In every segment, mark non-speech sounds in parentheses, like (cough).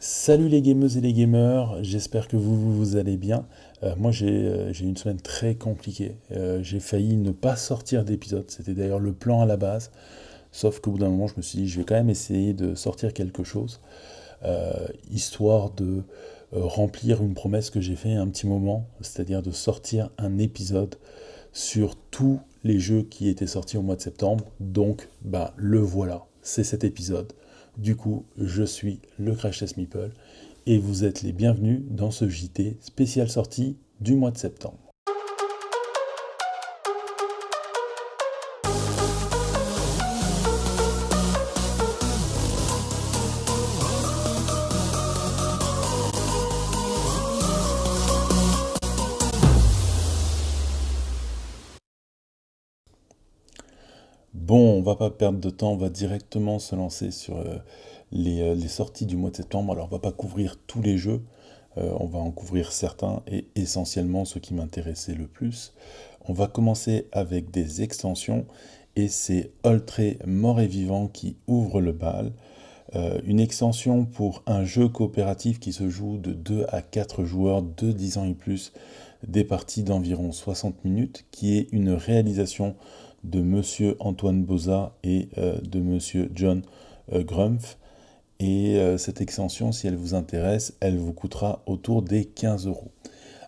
Salut les gameuses et les gamers, j'espère que vous, vous, allez bien. Euh, moi j'ai eu une semaine très compliquée. Euh, j'ai failli ne pas sortir d'épisode, c'était d'ailleurs le plan à la base. Sauf qu'au bout d'un moment je me suis dit je vais quand même essayer de sortir quelque chose, euh, histoire de remplir une promesse que j'ai fait un petit moment, c'est-à-dire de sortir un épisode sur tous les jeux qui étaient sortis au mois de septembre. Donc bah le voilà, c'est cet épisode. Du coup, je suis le Crash Test et vous êtes les bienvenus dans ce JT spécial sortie du mois de septembre. pas perdre de temps, on va directement se lancer sur euh, euh, les, sorties du mois de septembre. Alors on va pas couvrir tous les jeux, euh, on va en couvrir certains et essentiellement ceux qui m'intéressaient le plus. On va commencer avec des extensions et c'est ultra Mort et Vivant qui ouvre le bal. une extension pour un jeu coopératif qui se joue de 2 à 4 joueurs de 10 ans et plus, des parties d'environ 60 minutes, qui est une réalisation de M. Antoine Boza et euh, de Monsieur John euh, Grumpf. Et euh, cette extension, si elle vous intéresse, elle vous coûtera autour des 15 euros.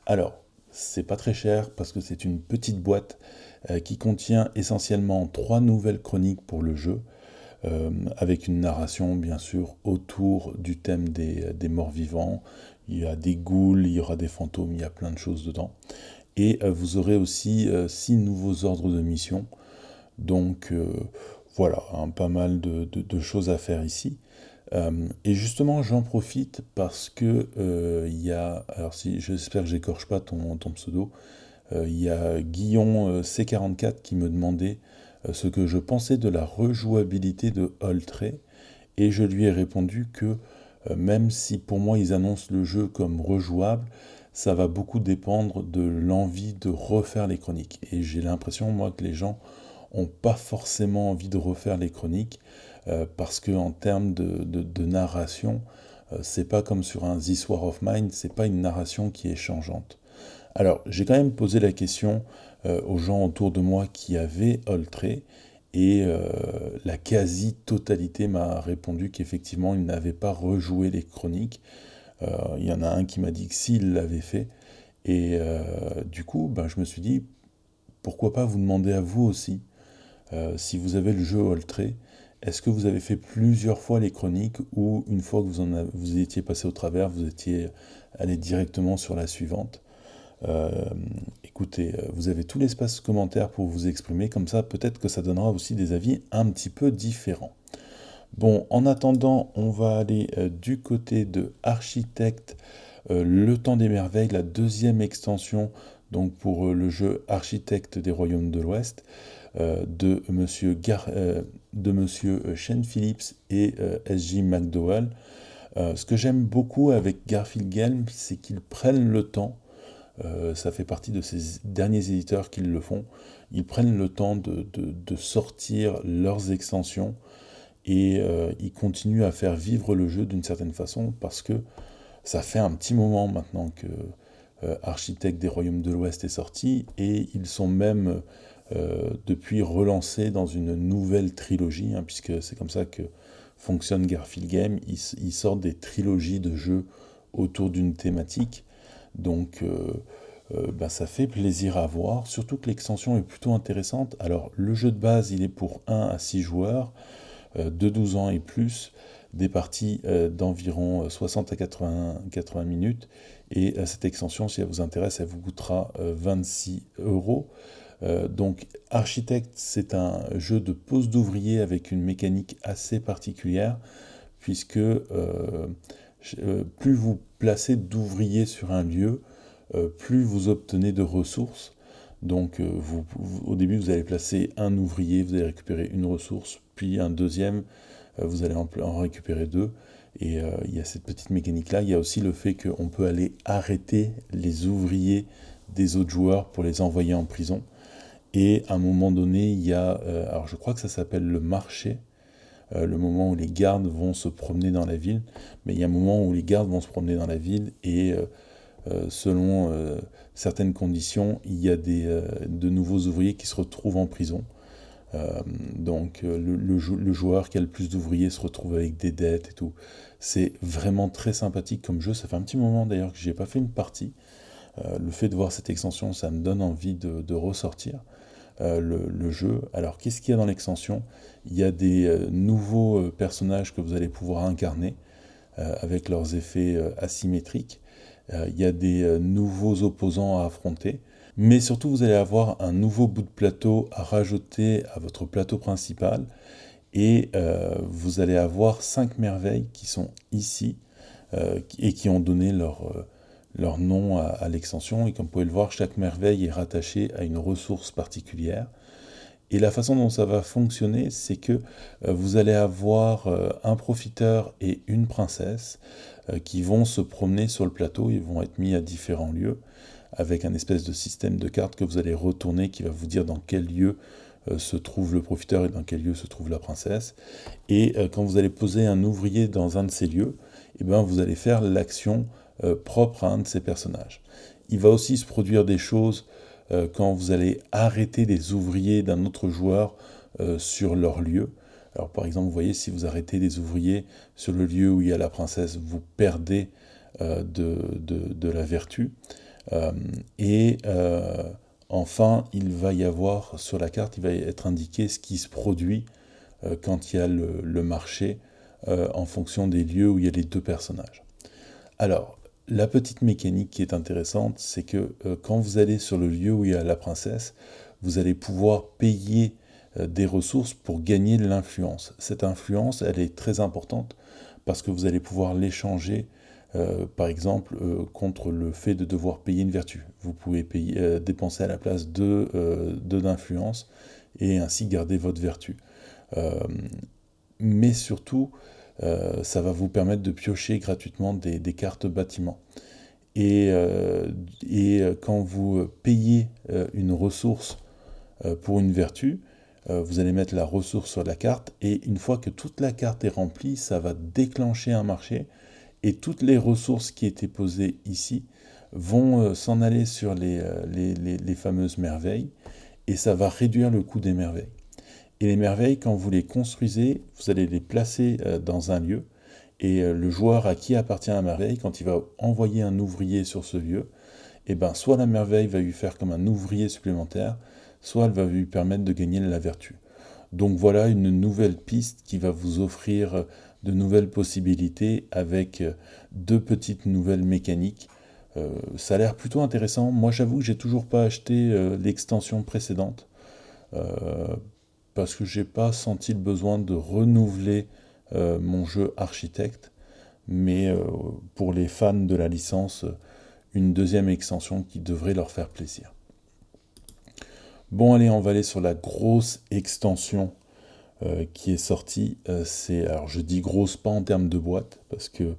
Alors, c'est pas très cher parce que c'est une petite boîte qui contient essentiellement trois nouvelles chroniques pour le jeu, avec une narration bien sûr autour du thème des, morts vivants. Il y a des ghouls, il y aura des fantômes, il y a plein de choses dedans. Et vous aurez aussi six nouveaux ordres de mission donc euh, voilà, hein, pas mal de, choses à faire ici. Euh, et justement, j'en profite parce que euh, il y a, alors si j'espère que j'écorche pas ton, pseudo, il y a Guillaume C44 qui me demandait ce que je pensais de la rejouabilité de Holtray, et je lui ai répondu que même si pour moi ils annoncent le jeu comme rejouable, ça va beaucoup dépendre de l'envie de refaire les chroniques. Et j'ai l'impression moi que les gens n'ont pas forcément envie de refaire les chroniques, euh, parce que en termes de, narration, euh, c'est pas comme sur un This War of Mine, c'est pas une narration qui est changeante. Alors, j'ai quand même posé la question euh, aux gens autour de moi qui avaient Oltré, et la quasi-totalité m'a répondu qu'effectivement, ils n'avaient pas rejoué les chroniques. Il y en a un qui m'a dit que s'il l'avait fait, et du coup, ben, je me suis dit, pourquoi pas vous demander à vous aussi euh, si vous avez le jeu Oltré, est-ce que vous avez fait plusieurs fois les chroniques ou une fois que vous, en étiez passé au travers, vous étiez allé directement sur la suivante euh, écoutez, euh, vous avez tout l'espace commentaire pour vous exprimer, comme ça peut-être que ça donnera aussi des avis un petit peu différents. Bon, en attendant, on va aller du côté de Architecte, le temps des merveilles, la deuxième extension donc pour le jeu Architecte des Royaumes de l'Ouest. Euh, de Monsieur, euh, euh, Shane Phillips et SJ McDowell. ce que j'aime beaucoup avec Garfield Games c'est qu'ils prennent le temps ça fait partie de ces derniers éditeurs qui le font. Ils prennent le temps de, sortir leurs extensions et ils continuent à faire vivre le jeu d'une certaine façon parce que ça fait un petit moment maintenant que Architecte des Royaumes de l'Ouest est sorti et ils sont même euh, depuis relancé dans une nouvelle trilogie, hein, puisque c'est comme ça que fonctionne Garfield Game. Ils, il sortent des trilogies de jeux autour d'une thématique. Donc, euh, euh, bah, ça fait plaisir à voir, surtout que l'extension est plutôt intéressante. Alors, le jeu de base, il est pour 1 à 6 joueurs, de 12 ans et plus des parties d'environ 60 à 80, 80, minutes. Et cette extension, si elle vous intéresse, elle vous coûtera 26 euros. Euh, donc Architect, c'est un jeu de pose d'ouvriers avec une mécanique assez particulière, puisque euh, euh, plus vous placez d'ouvriers sur un lieu, plus vous obtenez de ressources. Donc au début, vous allez placer un ouvrier, vous allez récupérer une ressource, puis un deuxième, vous allez en, en, récupérer deux. Et il y a cette petite mécanique-là. Il y a aussi le fait qu'on peut aller arrêter les ouvriers des autres joueurs pour les envoyer en prison. Et à un moment donné, il y a, euh, alors je crois que ça s'appelle le marché, euh, le moment où les gardes vont se promener dans la ville, mais il y a un moment où les gardes vont se promener dans la ville et euh, selon certaines conditions, il y a des, de nouveaux ouvriers qui se retrouvent en prison. donc le, joueur qui a le plus d'ouvriers se retrouve avec des dettes et tout. C'est vraiment très sympathique comme jeu. Ça fait un petit moment d'ailleurs que n'ai pas fait une partie. le fait de voir cette extension, ça me donne envie de ressortir. Euh, le, jeu. Alors qu'est-ce qu'il y a dans l'extension Il y a des euh, nouveaux euh, personnages que vous allez pouvoir incarner avec leurs effets asymétriques. Il y a des nouveaux opposants à affronter. Mais surtout, vous allez avoir un nouveau bout de plateau à rajouter à votre plateau principal. Et vous allez avoir cinq merveilles qui sont ici et qui ont donné leur, leur nom à, l'extension. Et comme vous pouvez le voir, chaque merveille est rattachée à une ressource particulière. Et la façon dont ça va fonctionner, c'est que euh, vous allez avoir euh, un profiteur et une princesse euh, qui vont se promener sur le plateau. Ils vont être mis à différents lieux avec un espèce de système de cartes que vous allez retourner qui va vous dire dans quel lieu se trouve le profiteur et dans quel lieu se trouve la princesse. Et quand vous allez poser un ouvrier dans un de ces lieux, et eh ben, vous allez faire l'action euh, propre à un de ces personnages. Il va aussi se produire des choses euh, quand vous allez arrêter des ouvriers d'un autre joueur euh, sur leur lieu. Alors par exemple, vous voyez, si vous arrêtez des ouvriers sur le lieu où il y a la princesse, vous perdez de, la vertu. et enfin, il va y avoir sur la carte, il va être indiqué ce qui se produit quand il y a le, marché en fonction des lieux où il y a les deux personnages. Alors, la petite mécanique qui est intéressante, c'est que euh, quand vous allez sur le lieu où il y a la princesse, vous allez pouvoir payer euh, des ressources pour gagner de l'influence. Cette influence, elle est très importante parce que vous allez pouvoir l'échanger, euh, par exemple, contre le fait de devoir payer une vertu. Vous pouvez payer, dépenser à la place de, de l'influence et ainsi garder votre vertu. mais surtout, euh, ça va vous permettre de piocher gratuitement des, cartes bâtiment. Et, euh, et, euh, quand vous payez une ressource pour une vertu, vous allez mettre la ressource sur la carte et une fois que toute la carte est remplie, ça va déclencher un marché et toutes les ressources qui étaient posées ici vont s'en aller sur les fameuses merveilles et ça va réduire le coût des merveilles. Et les merveilles, quand vous les construisez, vous allez les placer euh, dans un lieu. Et euh, le joueur à qui appartient la merveille, quand il va envoyer un ouvrier sur ce lieu, eh ben, soit la merveille va lui faire comme un ouvrier supplémentaire, soit elle va lui permettre de gagner la vertu. Donc voilà une nouvelle piste qui va vous offrir euh, de nouvelles possibilités avec deux petites nouvelles mécaniques. ça a l'air plutôt intéressant. Moi j'avoue que j'ai toujours pas acheté l'extension précédente parce que j'ai pas senti le besoin de renouveler euh, mon jeu architecte, mais euh, pour les fans de la licence, une deuxième extension qui devrait leur faire plaisir. Bon, allez, on va aller sur la grosse extension euh, qui est sortie. c'est, alors je dis grosse pas en termes de boîte, parce que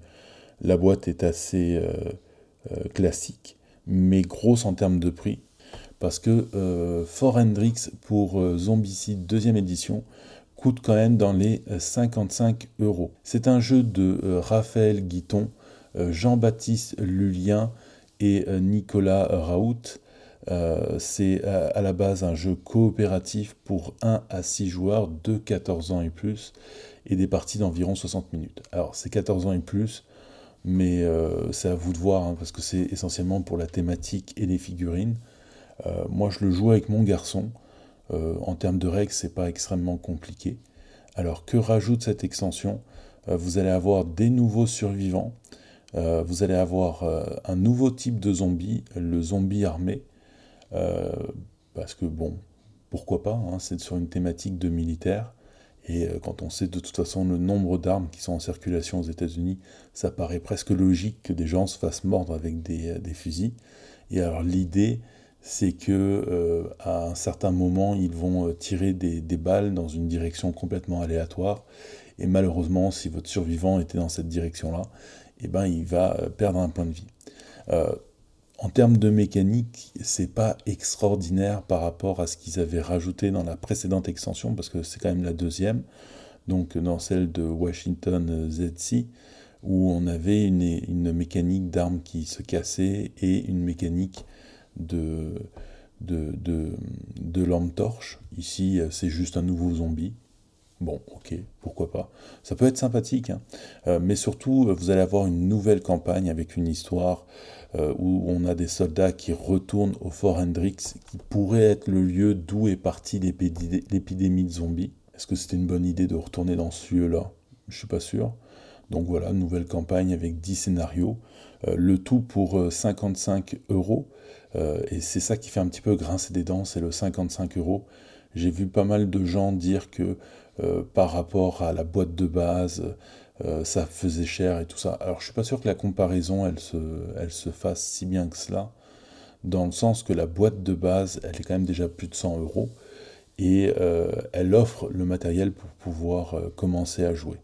la boîte est assez classique, mais grosse en termes de prix parce que euh, Hendrix pour euh, Zombicide 2 deuxième édition coûte quand même dans les 55 euh, euros. C'est un jeu de euh, Raphaël Guiton, Jean-Baptiste Lulien et Nicolas Raoult. c'est à, la base un jeu coopératif pour 1 à 6 joueurs de 14 ans et plus et des parties d'environ 60 minutes. Alors c'est 14 ans et plus, mais c'est à vous de voir hein, parce que c'est essentiellement pour la thématique et les figurines. Euh, moi, je le joue avec mon garçon. Euh, en termes de règles, n'est pas extrêmement compliqué. Alors, que rajoute cette extension euh, Vous allez avoir des nouveaux survivants. vous allez avoir un nouveau type de zombie, le zombie armé. parce que, bon, pourquoi pas hein, C'est sur une thématique de militaire. Et quand on sait de toute façon le nombre d'armes qui sont en circulation aux États-Unis, ça paraît presque logique que des gens se fassent mordre avec des fusils. Et alors l'idée, c'est que euh, à un certain moment ils vont euh, tirer des, balles dans une direction complètement aléatoire et malheureusement si votre survivant était dans cette direction là eh ben il va euh, perdre un point de vie en termes de mécanique c'est pas extraordinaire par rapport à ce qu'ils avaient rajouté dans la précédente extension parce que c'est quand même la deuxième donc dans celle de Washington ZC où on avait une, une mécanique d'armes qui se cassait et une mécanique de, de, de, lampe torche. Ici, c'est juste un nouveau zombie. Bon, ok, pourquoi pas. Ça peut être sympathique, hein. euh, mais surtout, vous allez avoir une nouvelle campagne avec une histoire euh, où on a des soldats qui retournent au Fort Hendrix, qui pourrait être le lieu d'où est partie l'épidémie de zombies. Est-ce que c'était une bonne idée de retourner dans ce lieu-là Je ne suis pas sûr. Donc voilà, nouvelle campagne avec 10 scénarios, euh, le tout pour 55 euros. Euh, et c'est ça qui fait un petit peu grincer des dents, c'est le 55 euros. J'ai vu pas mal de gens dire que euh, par rapport à la boîte de base, euh, ça faisait cher et tout ça. Alors je suis pas sûr que la comparaison, elle se, elle se fasse si bien que cela, dans le sens que la boîte de base, elle est quand même déjà plus de 100 euros, et elle offre le matériel pour pouvoir commencer à jouer.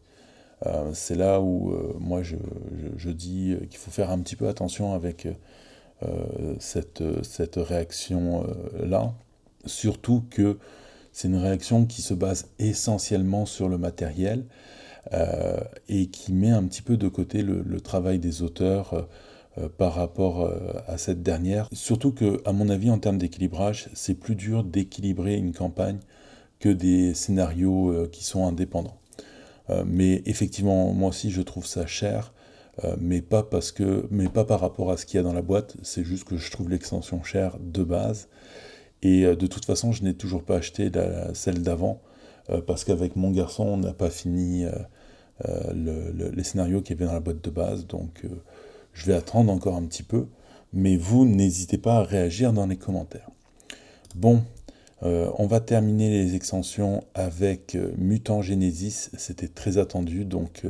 c'est là où moi je, je dis qu'il faut faire un petit peu attention avec euh, cette, réaction-là. Surtout que c'est une réaction qui se base essentiellement sur le matériel euh, et qui met un petit peu de côté le, travail des auteurs euh, par rapport à cette dernière. Surtout que, à mon avis, en termes d'équilibrage, c'est plus dur d'équilibrer une campagne que des scénarios qui sont indépendants. Mais effectivement, moi aussi, je trouve ça cher euh, mais pas parce que, mais pas par rapport à ce qu'il y a dans la boîte, c'est juste que je trouve l'extension chère de base. Et euh, de toute façon, je n'ai toujours pas acheté celle d'avant, euh, parce qu'avec mon garçon, on n'a pas fini le, les scénarios qui avaient dans la boîte de base, donc je vais attendre encore un petit peu. Mais vous, n'hésitez pas à réagir dans les commentaires. Bon, on va terminer les extensions avec Mutant Genesis, c'était très attendu, donc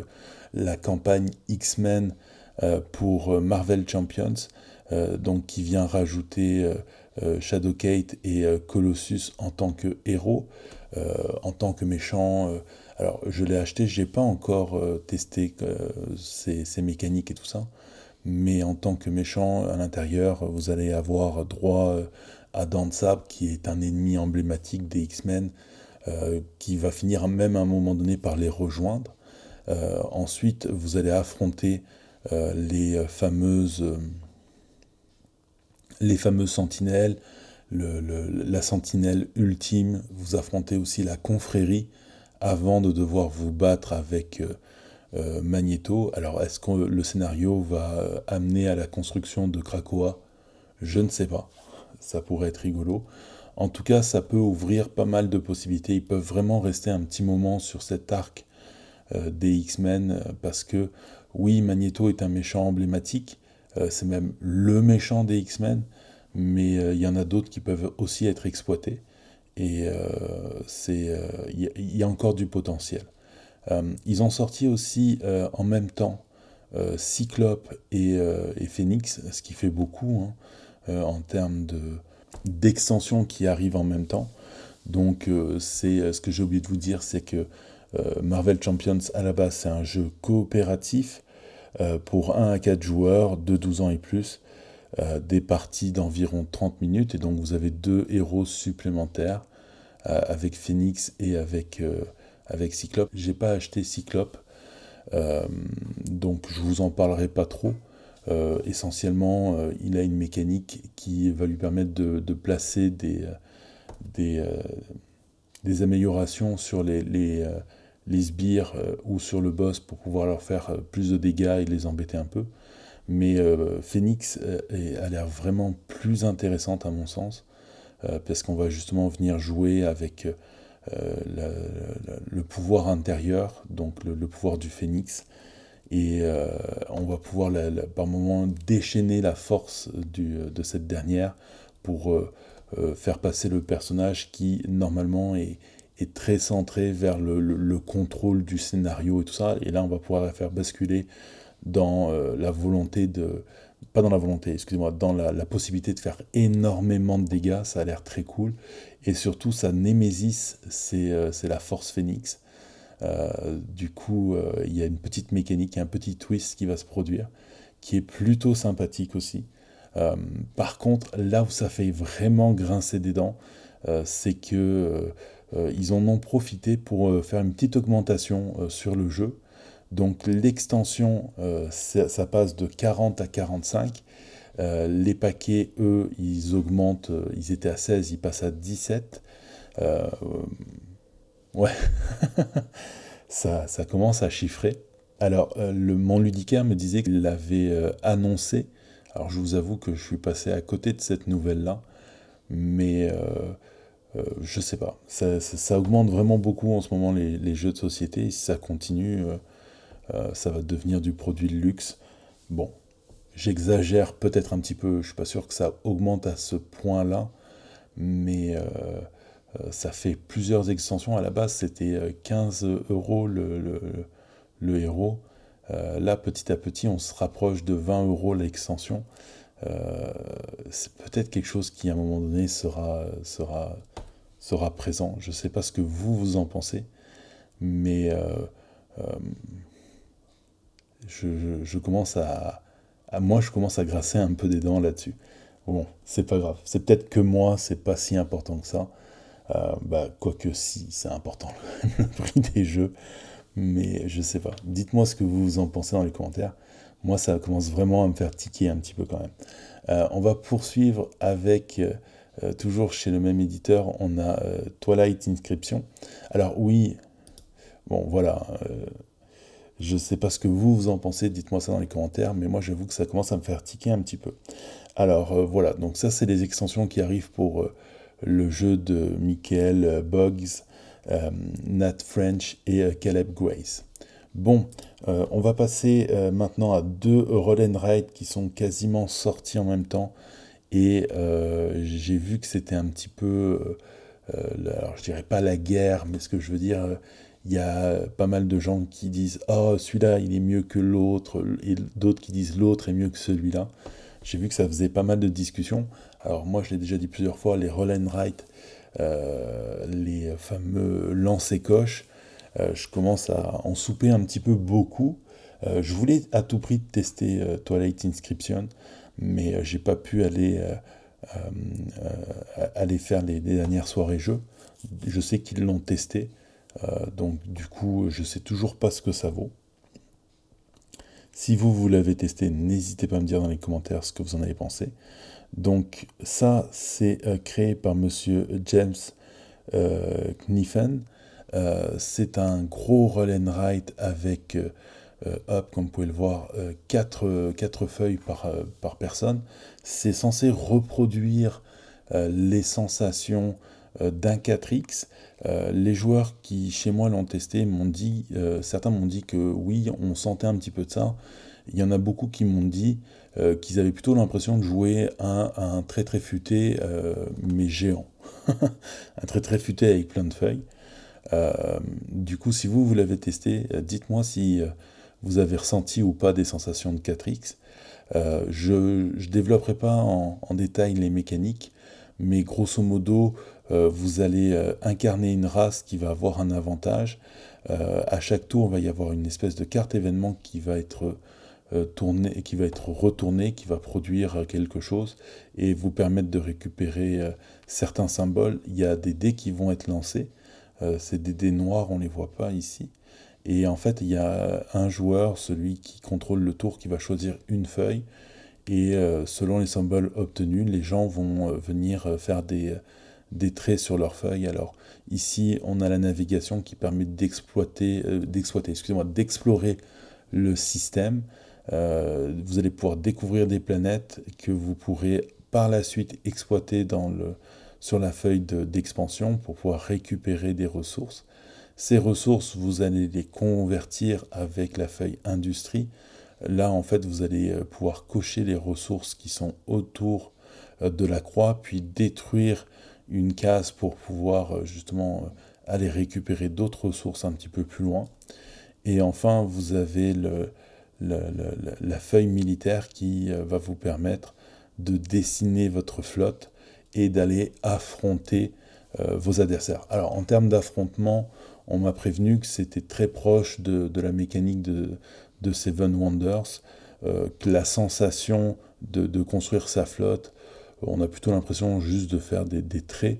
la campagne X-Men euh, pour euh, Marvel Champions, euh, donc qui vient rajouter Shadow Kate et Colossus en tant que héros, en tant que méchant. alors je l'ai acheté, je n'ai pas encore testé ses, mécaniques et tout ça, mais en tant que méchant à l'intérieur, vous allez avoir droit à Dan Sab, qui est un ennemi emblématique des X-Men, qui va finir même à un moment donné par les rejoindre. Euh, ensuite, vous allez affronter euh, les fameuses euh, les fameuses sentinelles, la sentinelle ultime. Vous affrontez aussi la confrérie avant de devoir vous battre avec Magneto. Alors, est-ce que le scénario va amener à la construction de Krakoa Je ne sais pas. Ça pourrait être rigolo. En tout cas, ça peut ouvrir pas mal de possibilités. Ils peuvent vraiment rester un petit moment sur cet arc euh, des X-Men, euh, parce que oui, Magneto est un méchant emblématique, euh, c'est même le méchant des X-Men, mais il y en a d'autres qui peuvent aussi être exploités, et il y, a encore du potentiel. ils ont sorti aussi en même temps Cyclope et, Phoenix, ce qui fait beaucoup hein, en termes de, d'extension qui arrive en même temps. Donc c'est ce que j'ai oublié de vous dire, c'est que euh, Marvel Champions, à la base, c'est un jeu coopératif euh, pour 1 à 4 joueurs de 12 ans et plus, euh, des parties d'environ 30 minutes, et donc vous avez deux héros supplémentaires avec Phoenix et avec, avec Cyclope. J'ai pas acheté Cyclope, donc je vous en parlerai pas trop. essentiellement, il a une mécanique qui va lui permettre de, placer des, des, améliorations sur les, les sbires euh, ou sur le boss pour pouvoir leur faire euh, plus de dégâts et les embêter un peu. Mais euh, Phoenix a l'air vraiment plus intéressante à mon sens, parce qu'on va justement venir jouer avec le pouvoir intérieur, donc le, pouvoir du Phoenix, et on va pouvoir par moments déchaîner la force de cette dernière pour faire passer le personnage qui normalement est, est très centré vers le, le, contrôle du scénario et tout ça. Et là, on va pouvoir faire basculer dans euh, la volonté de. Pas dans la volonté, excusez-moi, dans la, possibilité de faire énormément de dégâts. Ça a l'air très cool. Et surtout, sa némésis, c'est euh, c'est la force phénix. Euh, du coup, il y a une petite mécanique, un petit twist qui va se produire, qui est plutôt sympathique aussi. par contre, là où ça fait vraiment grincer des dents, c'est que euh, ils en ont profité pour euh, faire une petite augmentation euh, sur le jeu. Donc l'extension, ça, passe de 40 à 45. les paquets, eux, ils augmentent, ils étaient à 16, ils passent à 17. ouais, (laughs) ça, commence à chiffrer. Alors, le, mon ludicaire me disait qu'il l'avait annoncé. Alors, je vous avoue que je suis passé à côté de cette nouvelle-là. Mais euh, je sais pas. Ça, augmente vraiment beaucoup en ce moment les, jeux de société. si ça continue, euh, euh, ça va devenir du produit de luxe. Bon, j'exagère peut-être un petit peu. Je suis pas sûr que ça augmente à ce point-là, mais ça fait plusieurs extensions. À la base, c'était 15 euros le, héros. là, petit à petit, on se rapproche de 20 euros l'extension. c'est peut-être quelque chose qui, à un moment donné, sera, sera sera présent. Je ne sais pas ce que vous vous en pensez, mais euh, euh, je, commence à, moi je commence à grasser un peu des dents là-dessus. Bon, c'est pas grave. C'est peut-être que moi, c'est pas si important que ça. Euh, bah, quoique si, c'est important (laughs) le prix des jeux. Mais je sais pas. Dites-moi ce que vous en pensez dans les commentaires. Moi, ça commence vraiment à me faire tiquer un petit peu quand même. on va poursuivre avec euh, toujours chez le même éditeur, on a euh, Twilight Inscription. Alors oui, bon voilà, euh, je ne sais pas ce que vous, vous en pensez, dites-moi ça dans les commentaires, mais moi j'avoue que ça commence à me faire tiquer un petit peu. Alors voilà, donc ça c'est les extensions qui arrivent pour le jeu de Michael Boggs, Nat French et Caleb Grace. Bon, on va passer maintenant à deux Roll and qui sont quasiment sortis en même temps. Et euh, j'ai vu que c'était un petit peu, euh, euh, alors je dirais pas la guerre, mais ce que je veux dire, il y a pas mal de gens qui disent Oh, celui-là, il est mieux que l'autre, et d'autres qui disent L'autre est mieux que celui-là. J'ai vu que ça faisait pas mal de discussions. Alors, moi, je l'ai déjà dit plusieurs fois les roll and write, les fameux lancers coches, je commence à en souper un petit peu beaucoup. je voulais à tout prix tester Twilight Inscription mais euh, j'ai pas pu aller, euh, euh, aller faire les, dernières soirées jeux. Je sais qu'ils l'ont testé, donc du coup, je sais toujours pas ce que ça vaut. Si vous, vous l'avez testé, n'hésitez pas à me dire dans les commentaires ce que vous en avez pensé. Donc ça, c'est créé par monsieur James Kniffen. c'est un gros roll and write avec euh, comme vous pouvez le voir, 4, euh, euh, feuilles par, personne, c'est censé reproduire les sensations d'un 4X. les joueurs qui, chez moi, l'ont testé, m'ont dit, certains m'ont dit que oui, on sentait un petit peu de ça. Il y en a beaucoup qui m'ont dit qu'ils avaient plutôt l'impression de jouer un, un très très futé, mais géant. (laughs) un très très futé avec plein de feuilles. du coup, si vous, vous l'avez testé, dites-moi si, vous avez ressenti ou pas des sensations de 4X. Euh, je ne développerai pas en, détail les mécaniques, mais grosso modo, euh, vous allez euh, incarner une race qui va avoir un avantage. à chaque tour, il va y avoir une espèce de carte événement qui va être tournée, qui va être retournée, qui va produire quelque chose et vous permettre de récupérer certains symboles. Il y a des dés qui vont être lancés. des dés noirs, on les voit pas ici. Et en fait, il y a un joueur, celui qui contrôle le tour, qui va choisir une feuille. Et euh, selon les symboles obtenus, les gens vont euh, venir euh, faire des, des, traits sur leur feuille. Alors ici, on a la navigation qui permet d'exploiter, excusez-moi, d'explorer le système. vous allez pouvoir découvrir des planètes que vous pourrez par la suite exploiter dans le, sur la feuille d'expansion pour pouvoir récupérer des ressources. Ces ressources, vous allez les convertir avec la feuille industrie. Là, en fait, vous allez euh, pouvoir cocher les ressources qui sont autour euh, de la croix, puis détruire une case pour pouvoir euh, justement aller récupérer d'autres ressources un petit peu plus loin. Et enfin, vous avez la feuille militaire qui va vous permettre de dessiner votre flotte et d'aller affronter vos adversaires. Alors en termes d'affrontement, on m'a prévenu que c'était très proche de, la mécanique de, Seven Wonders, euh, que la sensation de, construire sa flotte, euh, on a plutôt l'impression juste de faire des, traits,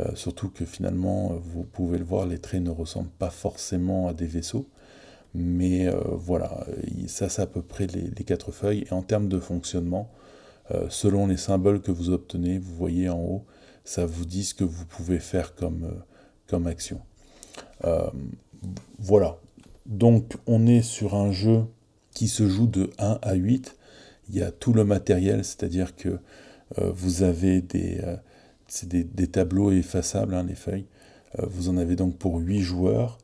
euh, surtout que finalement, vous pouvez le voir, les traits ne ressemblent pas forcément à des vaisseaux. Mais voilà, ça c'est à peu près les, quatre feuilles. Et en termes de fonctionnement, selon les symboles que vous obtenez, vous voyez en haut, ça vous dit ce que vous pouvez faire comme action. Euh, voilà. Donc on est sur un jeu qui se joue de 1 à 8. Il y a tout le matériel, c'est-à-dire que euh, vous avez euh, des, des, tableaux effaçables, les hein, feuilles. vous en avez donc pour 8 joueurs.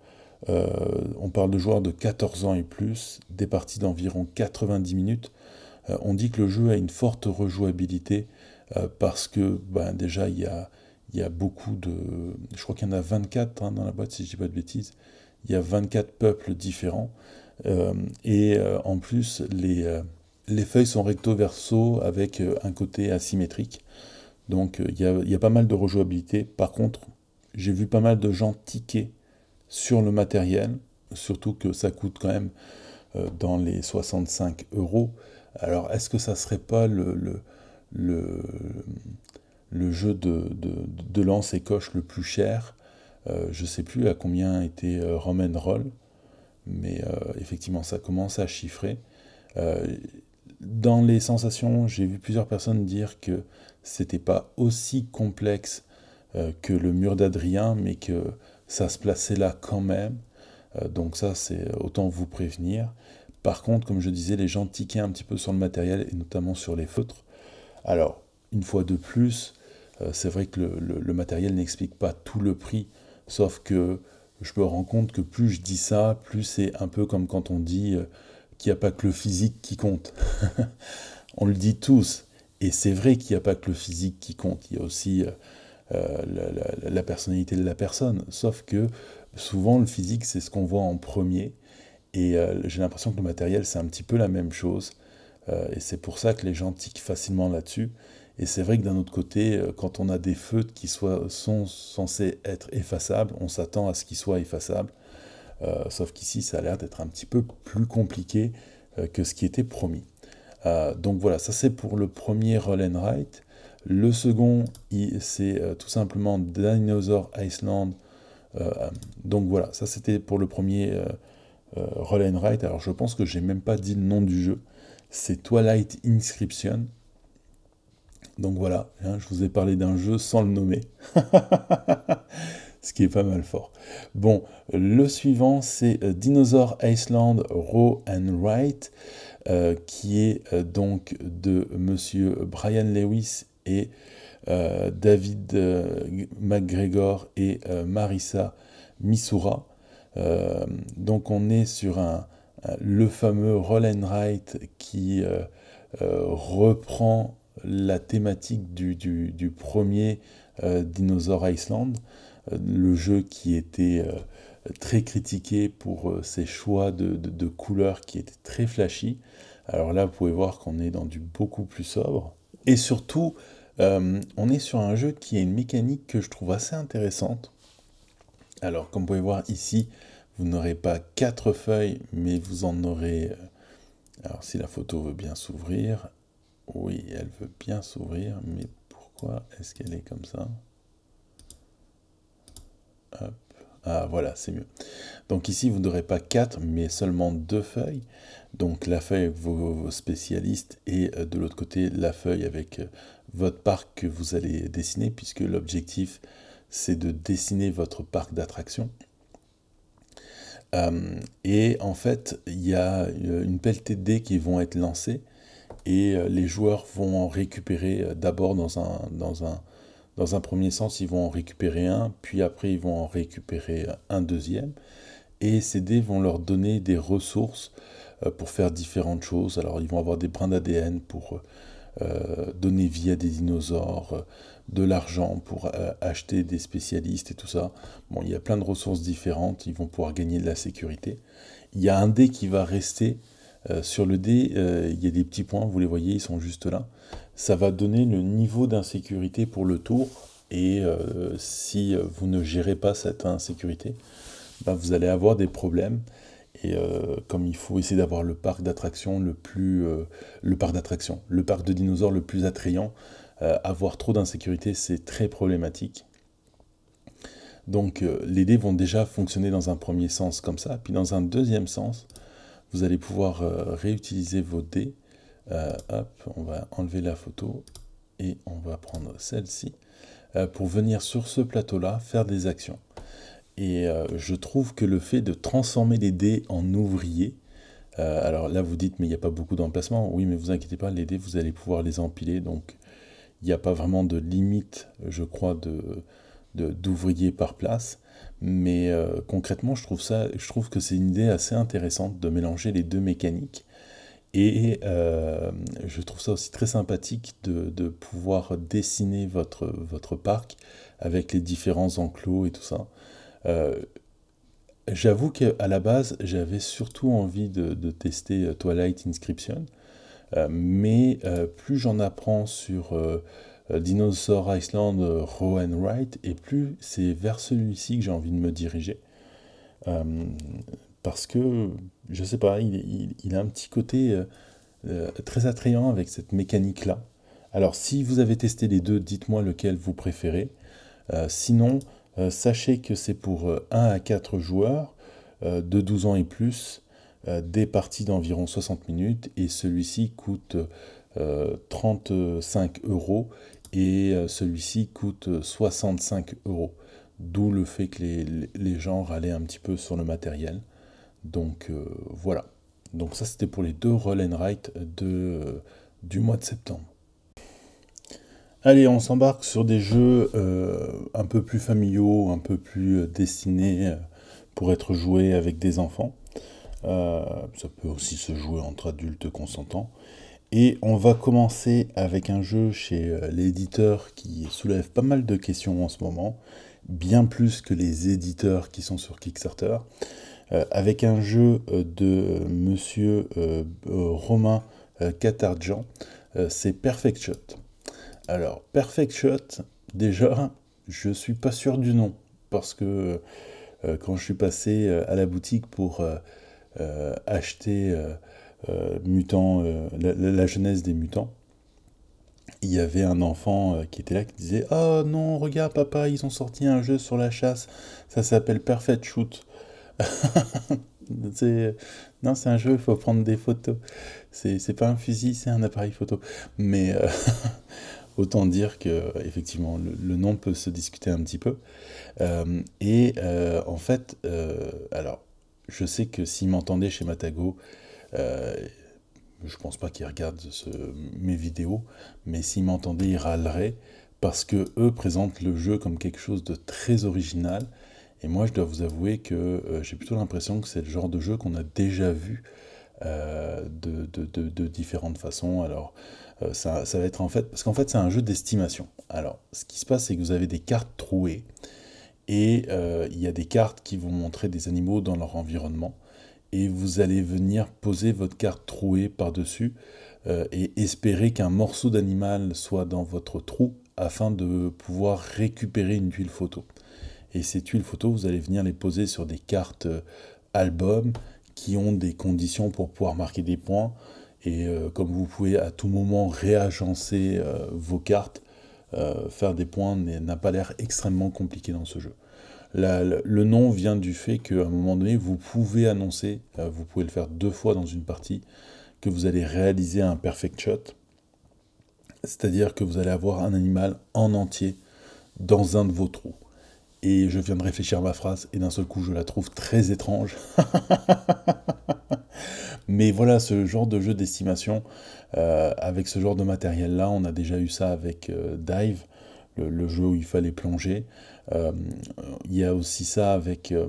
on parle de joueurs de 14 ans et plus, des parties d'environ 90 minutes. on dit que le jeu a une forte rejouabilité parce que ben, déjà il y a il y a beaucoup de... Je crois qu'il y en a 24 hein, dans la boîte, si je ne dis pas de bêtises. Il y a 24 peuples différents. Euh, et euh, en plus, les, euh, les, feuilles sont recto verso avec un côté asymétrique. Donc il y, a, pas mal de rejouabilité. Par contre, j'ai vu pas mal de gens tiquer sur le matériel, surtout que ça coûte quand même dans les 65 euros. Alors est-ce que ça ne serait pas le, le le jeu de, de, de lance et coche le plus cher. Euh, je ne sais plus à combien était euh, Roman Roll, mais euh, effectivement, ça commence à chiffrer. dans les sensations, j'ai vu plusieurs personnes dire que c'était pas aussi complexe que le mur d'Adrien, mais que ça se plaçait là quand même. donc ça, c'est autant vous prévenir. Par contre, comme je disais, les gens tiquaient un petit peu sur le matériel et notamment sur les feutres. Alors, une fois de plus, euh, c'est vrai que le, matériel n'explique pas tout le prix, sauf que je me rends compte que plus je dis ça, plus c'est un peu comme quand on dit euh, qu'il n'y a pas que le physique qui compte. (laughs) on le dit tous, et c'est vrai qu'il n'y a pas que le physique qui compte, il y a aussi euh, la, personnalité de la personne, sauf que souvent le physique c'est ce qu'on voit en premier, et j'ai l'impression que le matériel c'est un petit peu la même chose, et c'est pour ça que les gens tiquent facilement là-dessus. Et c'est vrai que d'un autre côté, euh, quand on a des feutres qui soient, sont censés être effaçables, on s'attend à ce qu'ils soient effaçables. Euh, sauf qu'ici, ça a l'air d'être un petit peu plus compliqué euh, que ce qui était promis. donc voilà, ça c'est pour le premier Roll and Write. Le second, c'est tout simplement Dinosaur Iceland. donc voilà, ça c'était pour le premier Roll and Write. Alors je pense que j'ai même pas dit le nom du jeu. C'est Twilight Inscription. Donc voilà, hein, je vous ai parlé d'un jeu sans le nommer. (laughs) Ce qui est pas mal fort. Bon, le suivant, c'est euh, Dinosaur Iceland Raw and Write euh, qui est euh, donc de monsieur Brian Lewis et David McGregor et Marissa Misura donc on est sur un, le fameux Roll and Write qui reprend la thématique du, premier euh, Dinosaur Island, euh, le jeu qui était euh, très critiqué pour ses choix de, de, couleurs qui étaient très flashy. Alors là, vous pouvez voir qu'on est dans du beaucoup plus sobre. Et surtout, on est sur un jeu qui a une mécanique que je trouve assez intéressante. Alors, comme vous pouvez voir ici, vous n'aurez pas quatre feuilles, mais vous en aurez... Alors si la photo veut bien s'ouvrir, oui, elle veut bien s'ouvrir, mais pourquoi est-ce qu'elle est comme ça Ah voilà, c'est mieux. Donc ici, vous n'aurez pas quatre, mais seulement deux feuilles. Donc la feuille avec vos, spécialistes et euh, de l'autre côté, la feuille avec euh, votre parc que vous allez dessiner, puisque l'objectif, c'est de dessiner votre parc d'attractions. Euh, et en fait, il y a une pelle TD qui vont être lancées et euh, les joueurs vont en récupérer euh, d'abord dans un, un, dans un premier sens, ils vont en récupérer un, puis après ils vont en récupérer euh, un deuxième, et ces dés vont leur donner des ressources pour faire différentes choses. Alors ils vont avoir des brins d'ADN pour donner vie à des dinosaures, de l'argent pour acheter des spécialistes et tout ça. Bon, il y a plein de ressources différentes, ils vont pouvoir gagner de la sécurité. Il y a un dé qui va rester euh, sur le dé, euh, il y a des petits points, vous les voyez, ils sont juste là. Ça va donner le niveau d'insécurité pour le tour. Et euh, si vous ne gérez pas cette insécurité, ben, vous allez avoir des problèmes. Et comme il faut essayer d'avoir le parc d'attractions le plus. le parc d'attractions, le parc de dinosaures le plus attrayant, avoir trop d'insécurité, c'est très problématique. Donc les dés vont déjà fonctionner dans un premier sens comme ça, puis dans un deuxième sens, vous allez pouvoir euh, réutiliser vos dés. Euh, hop, on va enlever la photo et on va prendre celle-ci euh, pour venir sur ce plateau-là faire des actions. Et je trouve que le fait de transformer les dés en ouvriers, alors là vous dites mais il n'y a pas beaucoup d'emplacements, oui mais vous inquiétez pas, les dés vous allez pouvoir les empiler, donc il n'y a pas vraiment de limite je crois de d'ouvriers par place. Mais euh, concrètement, je trouve, ça, je trouve que c'est une idée assez intéressante de mélanger les deux mécaniques. Et euh, je trouve ça aussi très sympathique de, de, pouvoir dessiner votre, votre parc avec les différents enclos et tout ça. Euh, j'avoue qu'à la base, j'avais surtout envie de, de, tester Twilight Inscription. mais plus j'en apprends sur euh, Dinosaur Island, euh, Rowan Wright, et plus c'est vers celui-ci que j'ai envie de me diriger. Euh, parce que, je sais pas, il, a un petit côté très attrayant avec cette mécanique-là. Alors, si vous avez testé les deux, dites-moi lequel vous préférez. sinon, sachez que c'est pour 1 à 4 joueurs de 12 ans et plus, des parties d'environ 60 minutes, et celui-ci coûte 35 euros et euh, celui-ci coûte 65 euh, euros. D'où le fait que les, gens râlaient un petit peu sur le matériel. Donc euh, voilà. Donc ça c'était pour les deux Roll and Write du mois de septembre. Allez, on s'embarque sur des jeux un peu plus familiaux, un peu plus destinés pour être joués avec des enfants. ça peut aussi se jouer entre adultes consentants. Et on va commencer avec un jeu chez euh, l'éditeur qui soulève pas mal de questions en ce moment, bien plus que les éditeurs qui sont sur Kickstarter, euh, avec un jeu euh, de monsieur Romain Catarjan, c'est Perfect Shot. Alors, Perfect Shot, déjà, je suis pas sûr du nom, parce que quand je suis passé à la boutique pour acheter euh, mutants, euh, la, jeunesse des mutants, il y avait un enfant euh, qui était là qui disait Oh non, regarde papa, ils ont sorti un jeu sur la chasse, ça s'appelle Perfect Shoot. (laughs) non, c'est un jeu, il faut prendre des photos. C'est pas un fusil, c'est un appareil photo. Mais (laughs) autant dire que, effectivement, le, nom peut se discuter un petit peu. et en fait, alors, je sais que s'ils m'entendaient chez Matago, je euh, je pense pas qu'ils regardent mes vidéos, mais s'ils m'entendaient, ils râleraient parce que eux présentent le jeu comme quelque chose de très original. Et moi, je dois vous avouer que euh, j'ai plutôt l'impression que c'est le genre de jeu qu'on a déjà vu euh, de, différentes façons. Alors, ça, va être en fait, parce qu'en fait, c'est un jeu d'estimation. Alors, ce qui se passe, c'est que vous avez des cartes trouées et il y a des cartes qui vont montrer des animaux dans leur environnement et vous allez venir poser votre carte trouée par-dessus euh, et espérer qu'un morceau d'animal soit dans votre trou afin de pouvoir récupérer une tuile photo. Et ces tuiles photo, vous allez venir les poser sur des cartes euh, album qui ont des conditions pour pouvoir marquer des points. Et euh, comme vous pouvez à tout moment réagencer vos cartes, faire des points n'a pas l'air extrêmement compliqué dans ce jeu le, nom vient du fait qu'à un moment donné, vous pouvez annoncer, euh, vous pouvez le faire deux fois dans une partie, que vous allez réaliser un perfect shot. C'est-à-dire que vous allez avoir un animal en entier dans un de vos trous. Et je viens de réfléchir à ma phrase et d'un seul coup je la trouve très étrange. (laughs) Mais voilà, ce genre de jeu d'estimation, euh, avec ce genre de matériel-là, on a déjà eu ça avec euh, Dive, le, jeu où il fallait plonger. Euh, il y a aussi ça avec euh,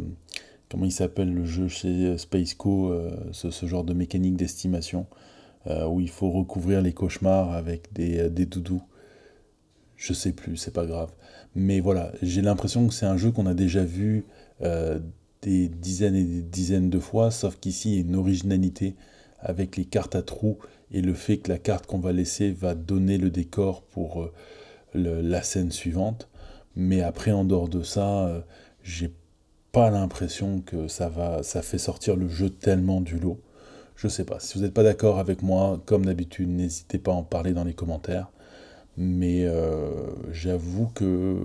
comment il s'appelle le jeu chez euh, Spaceco, ce, genre de mécanique d'estimation, où il faut recouvrir les cauchemars avec des, doudous. Je sais plus, c'est pas grave. Mais voilà, j'ai l'impression que c'est un jeu qu'on a déjà vu des dizaines et des dizaines de fois, sauf qu'ici il y a une originalité avec les cartes à trous et le fait que la carte qu'on va laisser va donner le décor pour la scène suivante. Mais après, en dehors de ça, euh, j'ai pas l'impression que ça va, ça fait sortir le jeu tellement du lot. Je sais pas. Si vous n'êtes pas d'accord avec moi, comme d'habitude, n'hésitez pas à en parler dans les commentaires. Mais euh, j'avoue que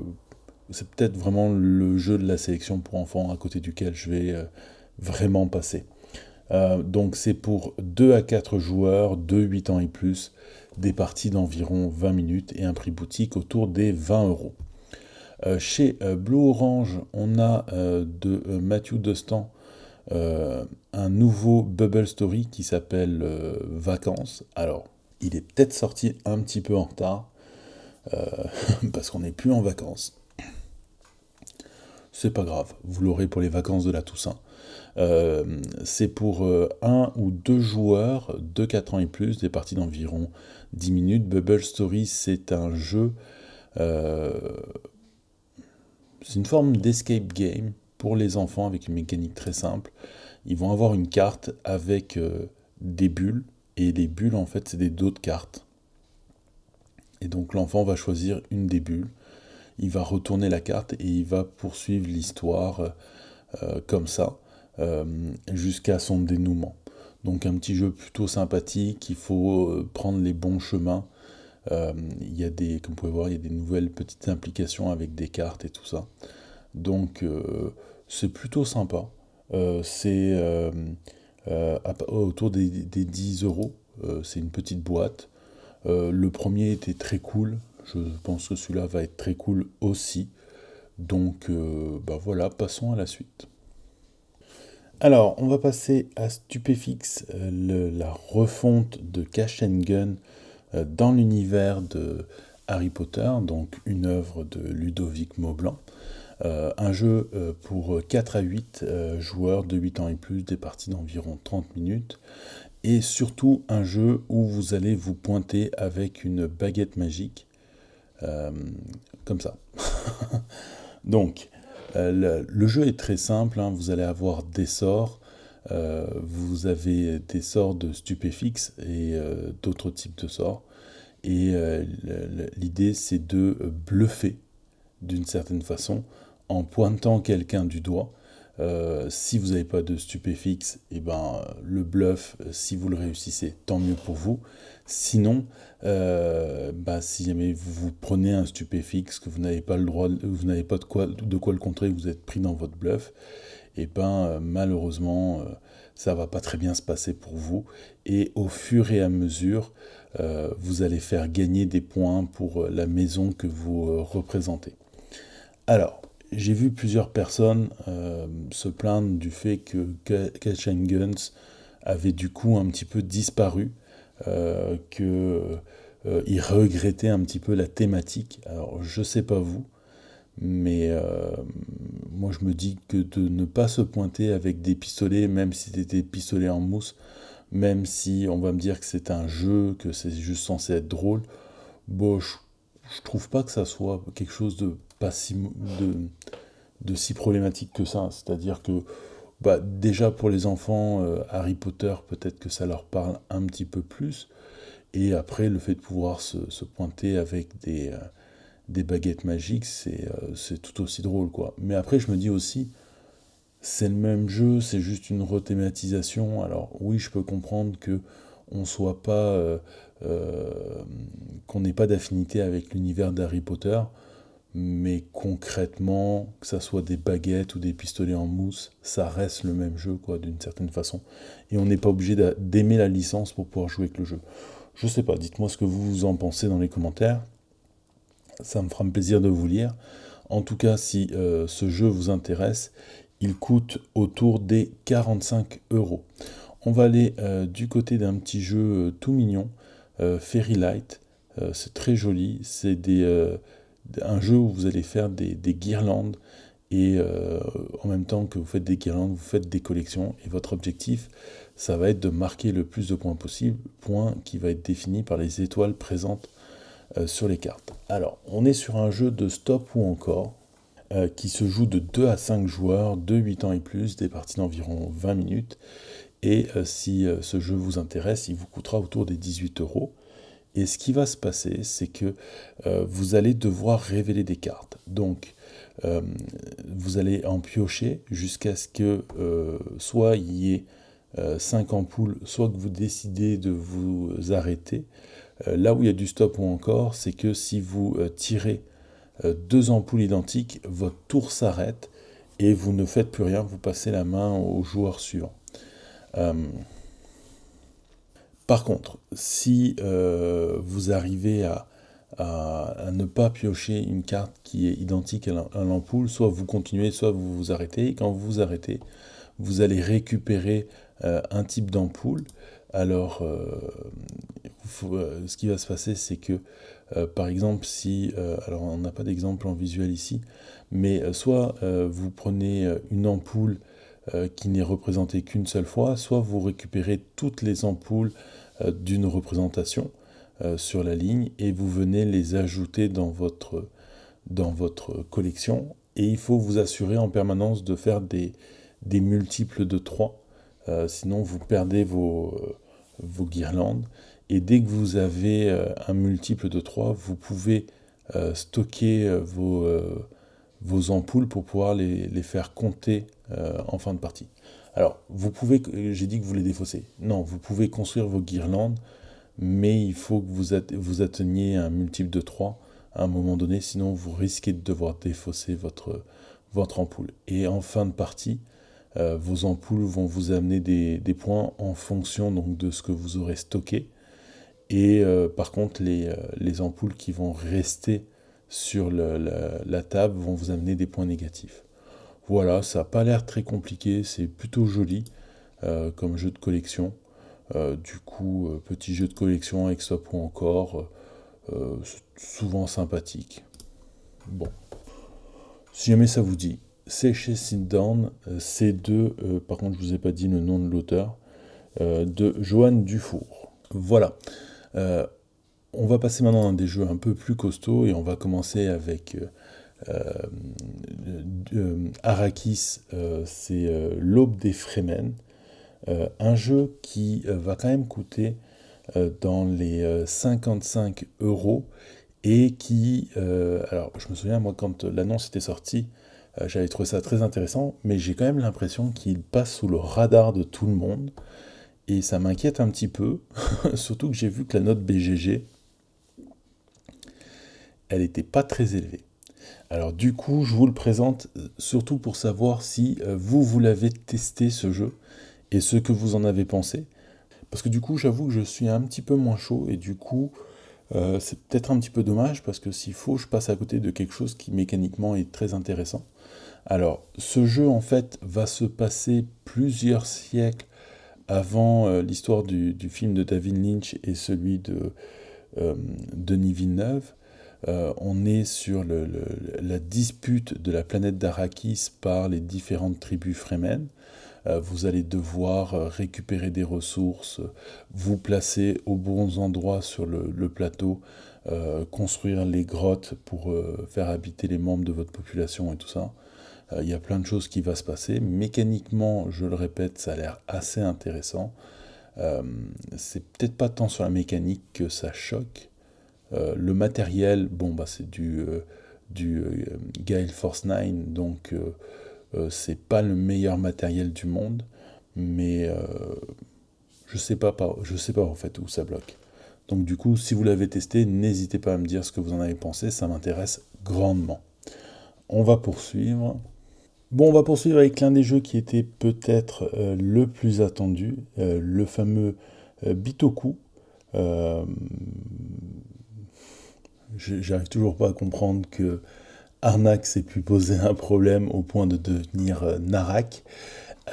c'est peut-être vraiment le jeu de la sélection pour enfants à côté duquel je vais euh, vraiment passer. donc c'est pour 2 à 4 joueurs, 2, 8 ans et plus, des parties d'environ 20 minutes et un prix boutique autour des 20 euros. Euh, chez euh, Blue Orange, on a euh, de Mathieu Destan un nouveau Bubble Story qui s'appelle Vacances. Alors, il est peut-être sorti un petit peu en retard, (laughs) parce qu'on n'est plus en vacances. C'est pas grave, vous l'aurez pour les vacances de la Toussaint. c'est pour un ou deux joueurs de 4 ans et plus, des parties d'environ 10 minutes. Bubble Story, c'est un jeu c'est une forme d'escape game pour les enfants avec une mécanique très simple. Ils vont avoir une carte avec euh, des bulles, et les bulles en fait c'est des dos de cartes. Et donc l'enfant va choisir une des bulles, il va retourner la carte et il va poursuivre l'histoire euh, euh, comme ça jusqu'à son dénouement. Donc un petit jeu plutôt sympathique, il faut prendre les bons chemins euh, il y a des, comme vous pouvez voir, il y a des nouvelles petites implications avec des cartes et tout ça. Donc euh, c'est plutôt sympa. Euh, c'est autour des, 10 euros. c'est une petite boîte. le premier était très cool. Je pense que celui-là va être très cool aussi. Donc bah voilà, passons à la suite. Alors, on va passer à Stupefix la refonte de Cash and Gun euh, dans l'univers de Harry Potter, donc une œuvre de Ludovic Maublanc. Euh, un jeu euh, pour 4 à 8 joueurs de 8 ans et plus, des parties d'environ 30 minutes. Et surtout un jeu où vous allez vous pointer avec une baguette magique. comme ça. (laughs) Donc, le, jeu est très simple, hein. vous allez avoir des sorts. Euh, vous avez des sorts de stupéfix et euh, d'autres types de sorts. Et euh, l'idée, c'est de bluffer d'une certaine façon en pointant quelqu'un du doigt. si vous n'avez pas de stupéfix, et eh ben, le bluff, si vous le réussissez, tant mieux pour vous. Sinon, bah, si jamais vous, prenez un stupéfixe, que vous n'avez pas le droit, vous n'avez pas de quoi le contrer, vous êtes pris dans votre bluff, et eh ben, euh, malheureusement, euh, ça va pas très bien se passer pour vous. Et au fur et à mesure, euh, vous allez faire gagner des points pour la maison que vous représentez. Alors, j'ai vu plusieurs personnes se plaindre du fait que Cash Guns avait du coup un petit peu disparu, que ils regrettaient un petit peu la thématique. Alors, je sais pas vous, mais euh, moi je me dis que de ne pas se pointer avec des pistolets, même si c'était des pistolets en mousse, même si on va me dire que c'est un jeu, que c'est juste censé être drôle, bon, je, ne trouve pas que ça soit quelque chose de pas si, de, de si problématique que ça. C'est-à-dire que bah, déjà pour les enfants, euh, Harry Potter, peut-être que ça leur parle un petit peu plus. Et après, le fait de pouvoir se, pointer avec des... Euh, des baguettes magiques, euh, c'est tout aussi drôle, quoi. Mais après, je me dis aussi, c'est le même jeu, c'est juste une rethématisation. Alors oui, je peux comprendre que on soit pas, euh, euh, qu'on n'ait pas d'affinité avec l'univers d'Harry Potter, mais concrètement, que ça soit des baguettes ou des pistolets en mousse, ça reste le même jeu, quoi, d'une certaine façon. Et on n'est pas obligé d'aimer la licence pour pouvoir jouer avec le jeu. Je sais pas, dites-moi ce que vous en pensez dans les commentaires. Ça me fera plaisir de vous lire. En tout cas, si euh, ce jeu vous intéresse, il coûte autour des 45 euros. On va aller euh, du côté d'un petit jeu euh, tout mignon, Fairy Light. c'est très joli. C'est un jeu où vous allez faire des, guirlandes et en même temps que vous faites des guirlandes, vous faites des collections et votre objectif, ça va être de marquer le plus de points possible, point qui va être défini par les étoiles présentes euh, sur les cartes. Alors, on est sur un jeu de stop ou encore, euh, qui se joue de 2 à 5 joueurs, de 8 ans et plus, des parties d'environ 20 minutes. Et euh, si ce jeu vous intéresse, il vous coûtera autour des 18 euros. Et ce qui va se passer, c'est que vous allez devoir révéler des cartes. Donc, vous allez en piocher jusqu'à ce que soit il y ait 5 ampoules, soit que vous décidez de vous arrêter, euh, là où il y a du stop ou encore, c'est que si vous euh, tirez euh, deux ampoules identiques, votre tour s'arrête et vous ne faites plus rien, vous passez la main au joueur suivant. Par contre, si vous arrivez à, ne pas piocher une carte qui est identique à l'ampoule, soit vous continuez, soit vous vous arrêtez. Et quand vous vous arrêtez, vous allez récupérer un type d'ampoule alors euh, euh, ce qui va se passer, c'est que, euh, par exemple, si, alors on n'a pas d'exemple en visuel ici, mais soit vous prenez une ampoule qui n'est représentée qu'une seule fois, soit vous récupérez toutes les ampoules d'une représentation sur la ligne et vous venez les ajouter dans votre, dans votre collection. Et il faut vous assurer en permanence de faire des, des multiples de 3 euh, sinon vous perdez euh, vos, guirlandes. Et dès que vous avez euh, un multiple de 3, vous pouvez stocker vos, vos, ampoules pour pouvoir les, faire compter en fin de partie. Alors, vous pouvez, j'ai dit que vous les défaussez. Non, vous pouvez construire vos guirlandes, mais il faut que vous, atteigniez un multiple de 3 à un moment donné, sinon vous risquez de devoir défausser votre ampoule. Et en fin de partie, euh, vos ampoules vont vous amener des, points en fonction donc, de ce que vous aurez stocké. Et euh, par contre, euh, les, ampoules qui vont rester sur la, table vont vous amener des points négatifs. Voilà, ça n'a pas l'air très compliqué, c'est plutôt joli comme jeu de collection. du coup, petit jeu de collection avec ce point encore, souvent sympathique. Bon, si jamais ça vous dit, c'est chez Sit euh, c'est de, euh, par contre je vous ai pas dit le nom de l'auteur, euh, de Johan Dufour. Voilà. on va passer maintenant à des jeux un peu plus costauds et on va commencer avec Arrakis, c'est L'Aube des Fremen. un jeu qui va quand même coûter dans les 55 euros et qui, alors je me souviens moi quand l'annonce était sortie, euh, j'avais trouvé ça très intéressant, mais j'ai quand même l'impression qu'il passe sous le radar de tout le monde. Et ça m'inquiète un petit peu, (laughs) surtout que j'ai vu que la note BGG, elle n'était pas très élevée. Alors du coup, je vous le présente euh, surtout pour savoir si euh, vous, vous l'avez testé ce jeu et ce que vous en avez pensé. Parce que du coup, j'avoue que je suis un petit peu moins chaud et du coup, c'est peut-être un petit peu dommage parce que s'il faut, je passe à côté de quelque chose qui mécaniquement est très intéressant. Alors, ce jeu, en fait, va se passer plusieurs siècles avant euh, l'histoire du, film de David Lynch et celui de euh, Denis Villeneuve. Euh, on est sur la dispute de la planète d'Arakis par les différentes tribus Fremen. vous allez devoir récupérer des ressources, vous placer aux bons endroits sur le plateau, construire les grottes pour faire habiter les membres de votre population et tout ça. Euh, il y a plein de choses qui vont se passer. Mécaniquement, je le répète, ça a l'air assez intéressant. Euh, c'est peut-être pas tant sur la mécanique que ça choque. Euh, le matériel, bon, bah, c'est du, du Gale Force 9, donc c'est pas le meilleur matériel du monde, mais je sais pas, je sais pas en fait où ça bloque. Donc du coup, si vous l'avez testé, n'hésitez pas à me dire ce que vous en avez pensé, ça m'intéresse grandement. On va poursuivre. Bon, on va poursuivre avec l'un des jeux qui était peut-être euh, le plus attendu, euh, le fameux euh, Bitoku. J'arrive toujours pas à comprendre que Arnax ait pu poser un problème au point de devenir Narak,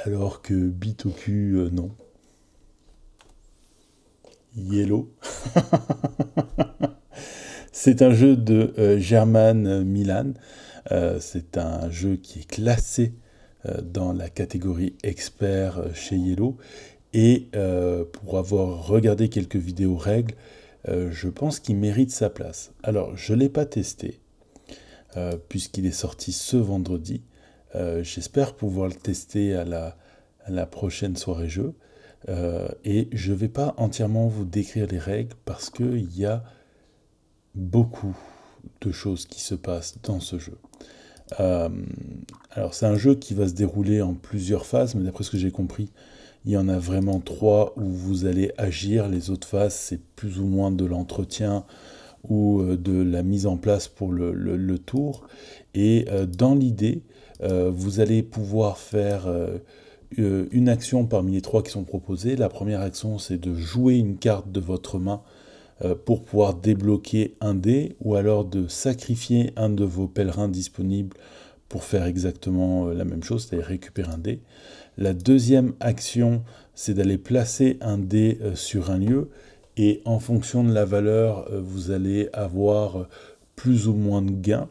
alors que Bitoku, non. Yellow. (laughs) C'est un jeu de German Milan. Euh, c'est un jeu qui est classé euh, dans la catégorie expert euh, chez Yellow. Et pour avoir regardé quelques vidéos règles, je pense qu'il mérite sa place. Alors, je ne l'ai pas testé, puisqu'il est sorti ce vendredi. J'espère pouvoir le tester à la, prochaine soirée jeu. et je ne vais pas entièrement vous décrire les règles parce qu'il y a beaucoup de choses qui se passent dans ce jeu. Euh, alors c'est un jeu qui va se dérouler en plusieurs phases, mais d'après ce que j'ai compris, il y en a vraiment trois où vous allez agir. Les autres phases, c'est plus ou moins de l'entretien ou euh, de la mise en place pour le, tour. Et euh, dans l'idée, vous allez pouvoir faire une action parmi les trois qui sont proposées. La première action, c'est de jouer une carte de votre main euh, pour pouvoir débloquer un dé ou alors de sacrifier un de vos pèlerins disponibles pour faire exactement euh, la même chose, c'est-à-dire récupérer un dé. La deuxième action, c'est d'aller placer un dé euh, sur un lieu et en fonction de la valeur, vous allez avoir plus ou moins de gains.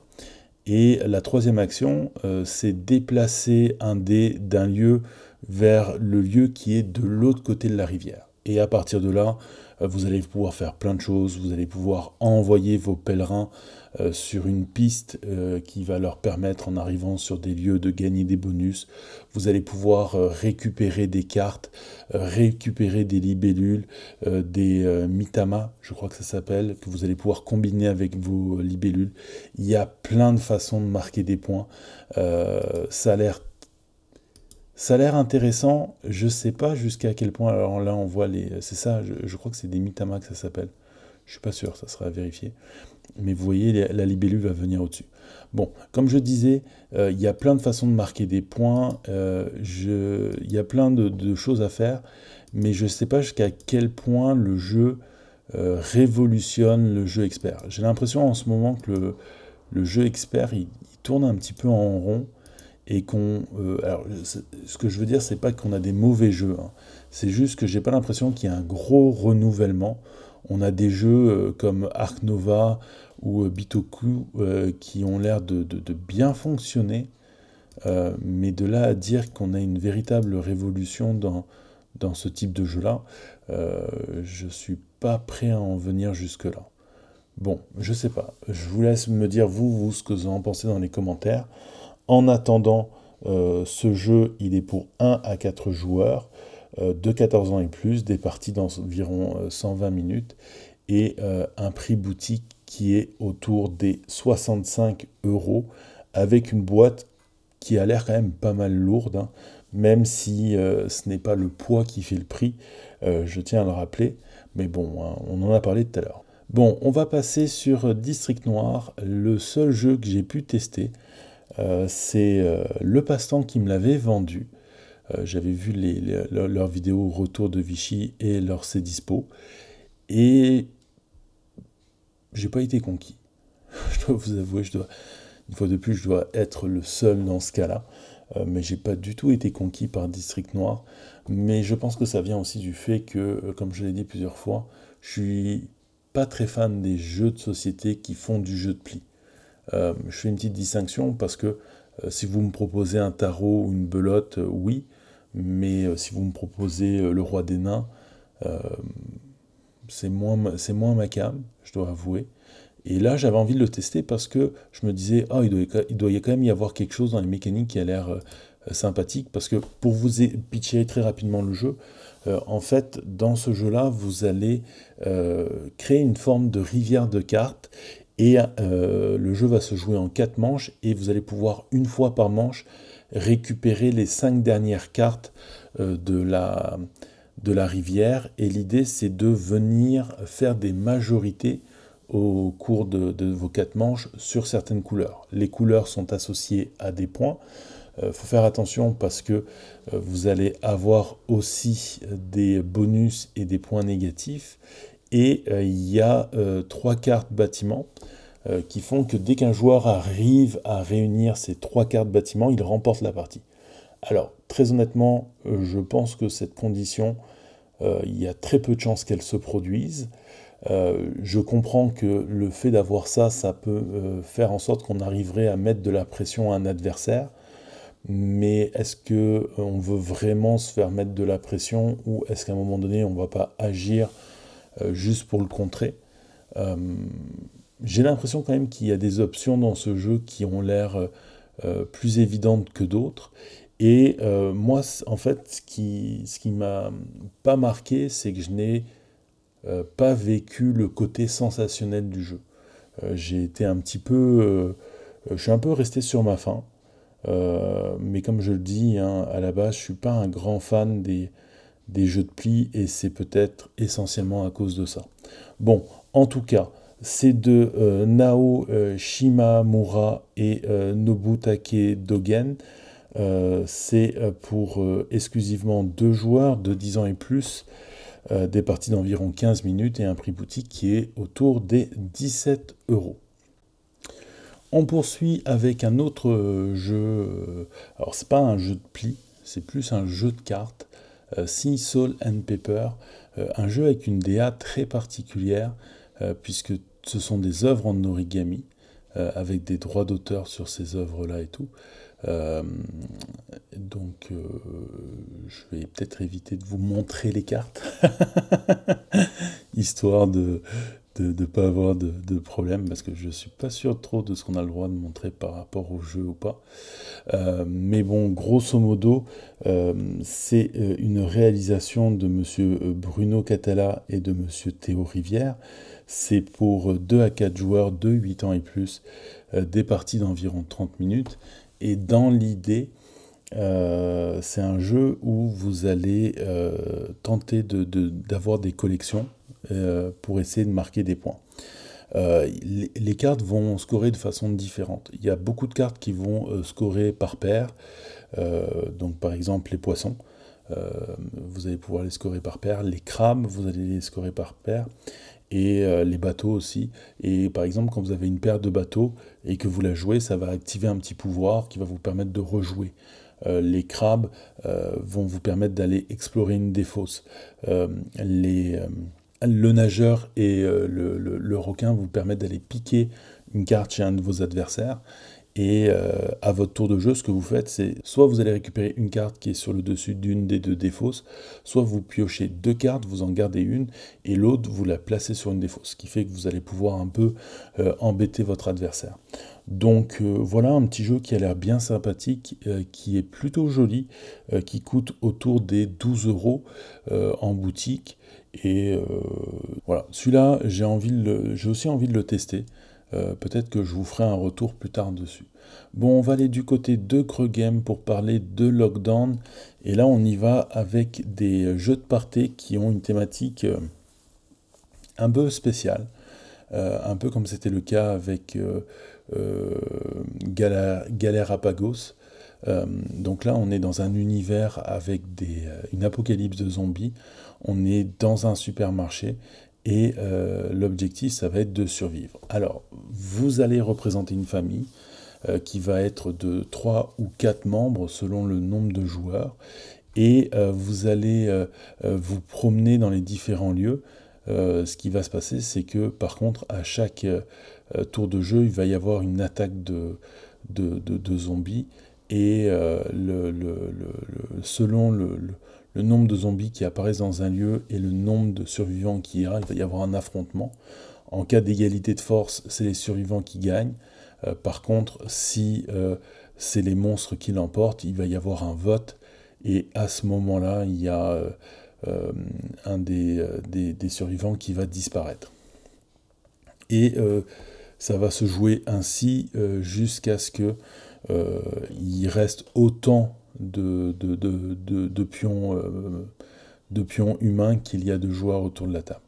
Et la troisième action, c'est déplacer un dé d'un lieu vers le lieu qui est de l'autre côté de la rivière. Et à partir de là, euh, vous allez pouvoir faire plein de choses, vous allez pouvoir envoyer vos pèlerins euh, sur une piste euh, qui va leur permettre en arrivant sur des lieux de gagner des bonus, vous allez pouvoir récupérer des cartes, récupérer des libellules, des mitamas, je crois que ça s'appelle, que vous allez pouvoir combiner avec vos libellules. Il y a plein de façons de marquer des points, ça a l'air ça a l'air intéressant, je sais pas jusqu'à quel point. Alors là, on voit les. C'est ça, je, crois que c'est des Mitama que ça s'appelle. Je suis pas sûr, ça sera à vérifier. Mais vous voyez, la, libellule va venir au-dessus. Bon, comme je disais, euh, il y a plein de façons de marquer des points, euh, il y a plein de, choses à faire, mais je ne sais pas jusqu'à quel point le jeu euh, révolutionne le jeu expert. J'ai l'impression en ce moment que le, jeu expert, il, tourne un petit peu en rond et qu'on. Euh, alors, ce que je veux dire, c'est pas qu'on a des mauvais jeux. Hein. C'est juste que j'ai pas l'impression qu'il y a un gros renouvellement. On a des jeux euh, comme Ark Nova ou euh, Bitoku qui ont l'air de, bien fonctionner, mais de là à dire qu'on a une véritable révolution dans, dans ce type de jeu-là, je suis pas prêt à en venir jusque-là. Bon, je sais pas. Je vous laisse me dire, vous, vous, ce que vous en pensez dans les commentaires. En attendant, euh, ce jeu, il est pour 1 à 4 joueurs euh, de 14 ans et plus, des parties d'environ 120 euh, minutes et un prix boutique qui est autour des 65 euros avec une boîte qui a l'air quand même pas mal lourde, hein. même si ce n'est pas le poids qui fait le prix, je tiens à le rappeler, mais bon, hein, on en a parlé tout à l'heure. Bon, on va passer sur District Noir, le seul jeu que j'ai pu tester euh, c'est euh, le passe-temps qui me l'avait vendu. Euh, j'avais vu les, vidéo leurs vidéos Retour de Vichy et leur c Dispo. Et j'ai pas été conquis. (laughs) je dois vous avouer, je dois, une fois de plus, je dois être le seul dans ce cas-là. mais mais j'ai pas du tout été conquis par District Noir. Mais je pense que ça vient aussi du fait que, comme je l'ai dit plusieurs fois, je suis pas très fan des jeux de société qui font du jeu de pli. Euh, je fais une petite distinction parce que euh, si vous me proposez un tarot ou une belote, euh, oui, mais si vous me proposez le roi des nains, c'est moins, moins ma cam, je dois avouer. Et là, j'avais envie de le tester parce que je me disais, oh, il doit, il doit quand même y avoir quelque chose dans les mécaniques qui a l'air sympathique. Parce que pour vous pitcher très rapidement le jeu, en fait, dans ce jeu-là, vous allez créer une forme de rivière de cartes et euh, le jeu va se jouer en quatre manches et vous allez pouvoir une fois par manche récupérer les cinq dernières cartes euh, de, la, de la rivière. Et l'idée c'est de venir faire des majorités au cours de, vos quatre manches sur certaines couleurs. Les couleurs sont associées à des points. Il euh, faut faire attention parce que vous allez avoir aussi des bonus et des points négatifs et euh, il y a euh, trois cartes bâtiment euh, qui font que dès qu'un joueur arrive à réunir ces trois cartes bâtiment, il remporte la partie. Alors, très honnêtement, je pense que cette condition, il y a très peu de chances qu'elle se produise. je comprends que le fait d'avoir ça, ça peut faire en sorte qu'on arriverait à mettre de la pression à un adversaire. Mais est-ce qu'on veut vraiment se faire mettre de la pression ou est-ce qu'à un moment donné, on ne va pas agir euh, juste pour le contrer. Euh, j'ai l'impression quand même qu'il y a des options dans ce jeu qui ont l'air euh, plus évidentes que d'autres. Et moi, en fait, ce qui, ce m'a pas marqué, c'est que je n'ai pas vécu le côté sensationnel du jeu. j'ai été un petit peu. je suis un peu resté sur ma faim. mais comme je le dis, hein, à la base, je suis pas un grand fan des, des jeux de plis et c'est peut-être essentiellement à cause de ça. Bon, en tout cas, c'est de euh, Nao euh, Shimamura et euh, Nobutake Dogen. c'est pour exclusivement deux joueurs de 10 ans et plus, des parties d'environ 15 minutes et un prix boutique qui est autour des 17 euros. On poursuit avec un autre jeu. Alors, c'est pas un jeu de pli, c'est plus un jeu de cartes. Euh, sea Soul and Paper, euh, un jeu avec une DA très particulière, euh, puisque ce sont des œuvres en origami, avec des droits d'auteur sur ces œuvres-là et tout. donc, je vais peut-être éviter de vous montrer les cartes, (laughs) histoire de, de ne pas avoir de, problème parce que je ne suis pas sûr trop de ce qu'on a le droit de montrer par rapport au jeu ou pas. Euh, mais bon, grosso modo, euh, c'est euh, une réalisation de M. Bruno Catala et de M. Théo Rivière. C'est pour 2 à 4 joueurs de 8 ans et plus, des parties d'environ 30 minutes. Et dans l'idée, c'est un jeu où vous allez tenter d'avoir des collections euh, pour essayer de marquer des points. Euh, les, cartes vont scorer de façon différente. Il y a beaucoup de cartes qui vont euh, scorer par paire. donc par exemple les poissons, vous allez pouvoir les scorer par paire. Les crabes, vous allez les scorer par paire. Et les bateaux aussi. Et par exemple quand vous avez une paire de bateaux et que vous la jouez, ça va activer un petit pouvoir qui va vous permettre de rejouer. les crabes vont vous permettre d'aller explorer une des fosses. les, le nageur et euh, le, requin vous permettent d'aller piquer une carte chez un de vos adversaires. Et euh, à votre tour de jeu, ce que vous faites, c'est soit vous allez récupérer une carte qui est sur le dessus d'une des deux défausses, soit vous piochez deux cartes, vous en gardez une, et l'autre, vous la placez sur une défausse, ce qui fait que vous allez pouvoir un peu euh, embêter votre adversaire. Donc voilà un petit jeu qui a l'air bien sympathique, qui est plutôt joli, qui coûte autour des 12 euros en boutique. Et euh, voilà, celui-là, j'ai aussi envie de le tester. Euh, peut-être que je vous ferai un retour plus tard dessus. Bon, on va aller du côté de Game pour parler de Lockdown. Et là, on y va avec des jeux de parté qui ont une thématique euh, un peu spéciale. un peu comme c'était le cas avec Galère à Pagos. Euh, donc là, on est dans un univers avec des, euh, une apocalypse de zombies. On est dans un supermarché et euh, l'objectif, ça va être de survivre. Alors, vous allez représenter une famille qui va être de 3 ou 4 membres selon le nombre de joueurs et vous allez vous promener dans les différents lieux. ce qui va se passer, c'est que par contre, à chaque tour de jeu, il va y avoir une attaque de zombies et euh, le, le, le, selon le, nombre de zombies qui apparaissent dans un lieu et le nombre de survivants qui ira, il va y avoir un affrontement. En cas d'égalité de force, c'est les survivants qui gagnent. Euh, par contre, si euh, c'est les monstres qui l'emportent, il va y avoir un vote. Et à ce moment-là, il y a un des, des, des, survivants qui va disparaître. Et ça va se jouer ainsi jusqu'à ce que euh, il reste autant euh, de, pions, humains qu'il y a de joueurs autour de la table.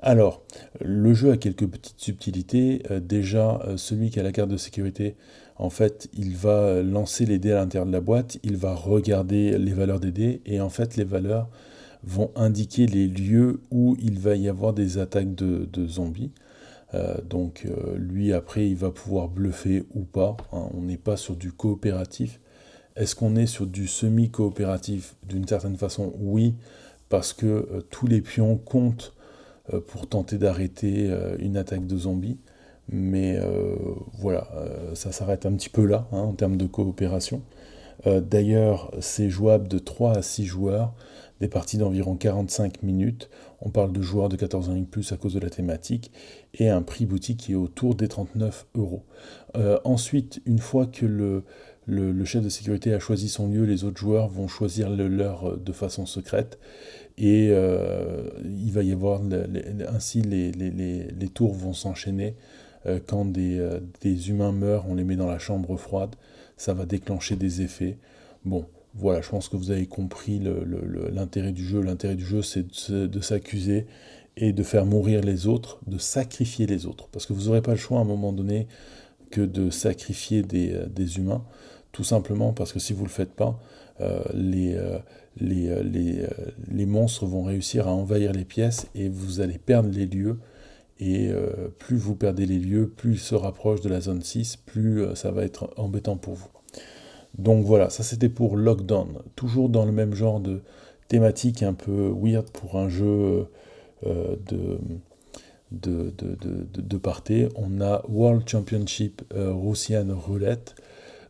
Alors, le jeu a quelques petites subtilités. Euh, déjà, celui qui a la carte de sécurité, en fait, il va lancer les dés à l'intérieur de la boîte, il va regarder les valeurs des dés, et en fait, les valeurs vont indiquer les lieux où il va y avoir des attaques de zombies. Euh, donc euh, lui après il va pouvoir bluffer ou pas. Hein. On n'est pas sur du coopératif. Est-ce qu'on est sur du semi-coopératif D'une certaine façon oui, parce que euh, tous les pions comptent pour tenter d'arrêter une attaque de zombies. Mais voilà, ça s'arrête un petit peu là hein, en termes de coopération. D'ailleurs, c'est jouable de 3 à 6 joueurs des parties d'environ 45 minutes. On parle de joueurs de 14 ans et plus à cause de la thématique et un prix boutique qui est autour des 39 euros. Euh, ensuite, une fois que le, le, chef de sécurité a choisi son lieu, les autres joueurs vont choisir le leur euh, de façon secrète et euh, il va y avoir ainsi les, tours vont s'enchaîner. quand des, des humains meurent, on les met dans la chambre froide, ça va déclencher des effets. Bon, voilà, je pense que vous avez compris l'intérêt du jeu. L'intérêt du jeu, c'est de, s'accuser et de faire mourir les autres, de sacrifier les autres. Parce que vous n'aurez pas le choix à un moment donné que de sacrifier des, euh, humains, tout simplement parce que si vous ne le faites pas, euh, euh, les, monstres vont réussir à envahir les pièces et vous allez perdre les lieux. Et plus vous perdez les lieux, plus ils se rapprochent de la zone 6, plus ça va être embêtant pour vous. Donc voilà, ça c'était pour Lockdown. Toujours dans le même genre de thématique un peu weird pour un jeu euh, de, de, On a World Championship euh, Russian Roulette.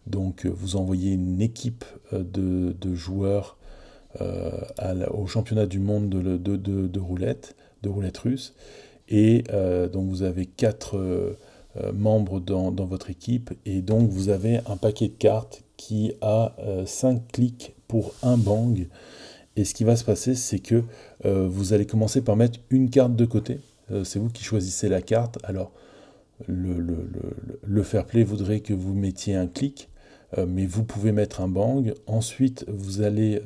Donc euh, vous envoyez une équipe de, joueurs au championnat du monde de, roulette, de roulette russe. Et donc vous avez quatre membres dans, dans, votre équipe. Et donc vous avez un paquet de cartes qui a 5 euh, clics pour un bang. Et ce qui va se passer, c'est que euh, vous allez commencer par mettre une carte de côté. Euh, c'est vous qui choisissez la carte. Alors, le, le, fair play voudrait que vous mettiez un clic, mais vous pouvez mettre un bang. Ensuite, vous allez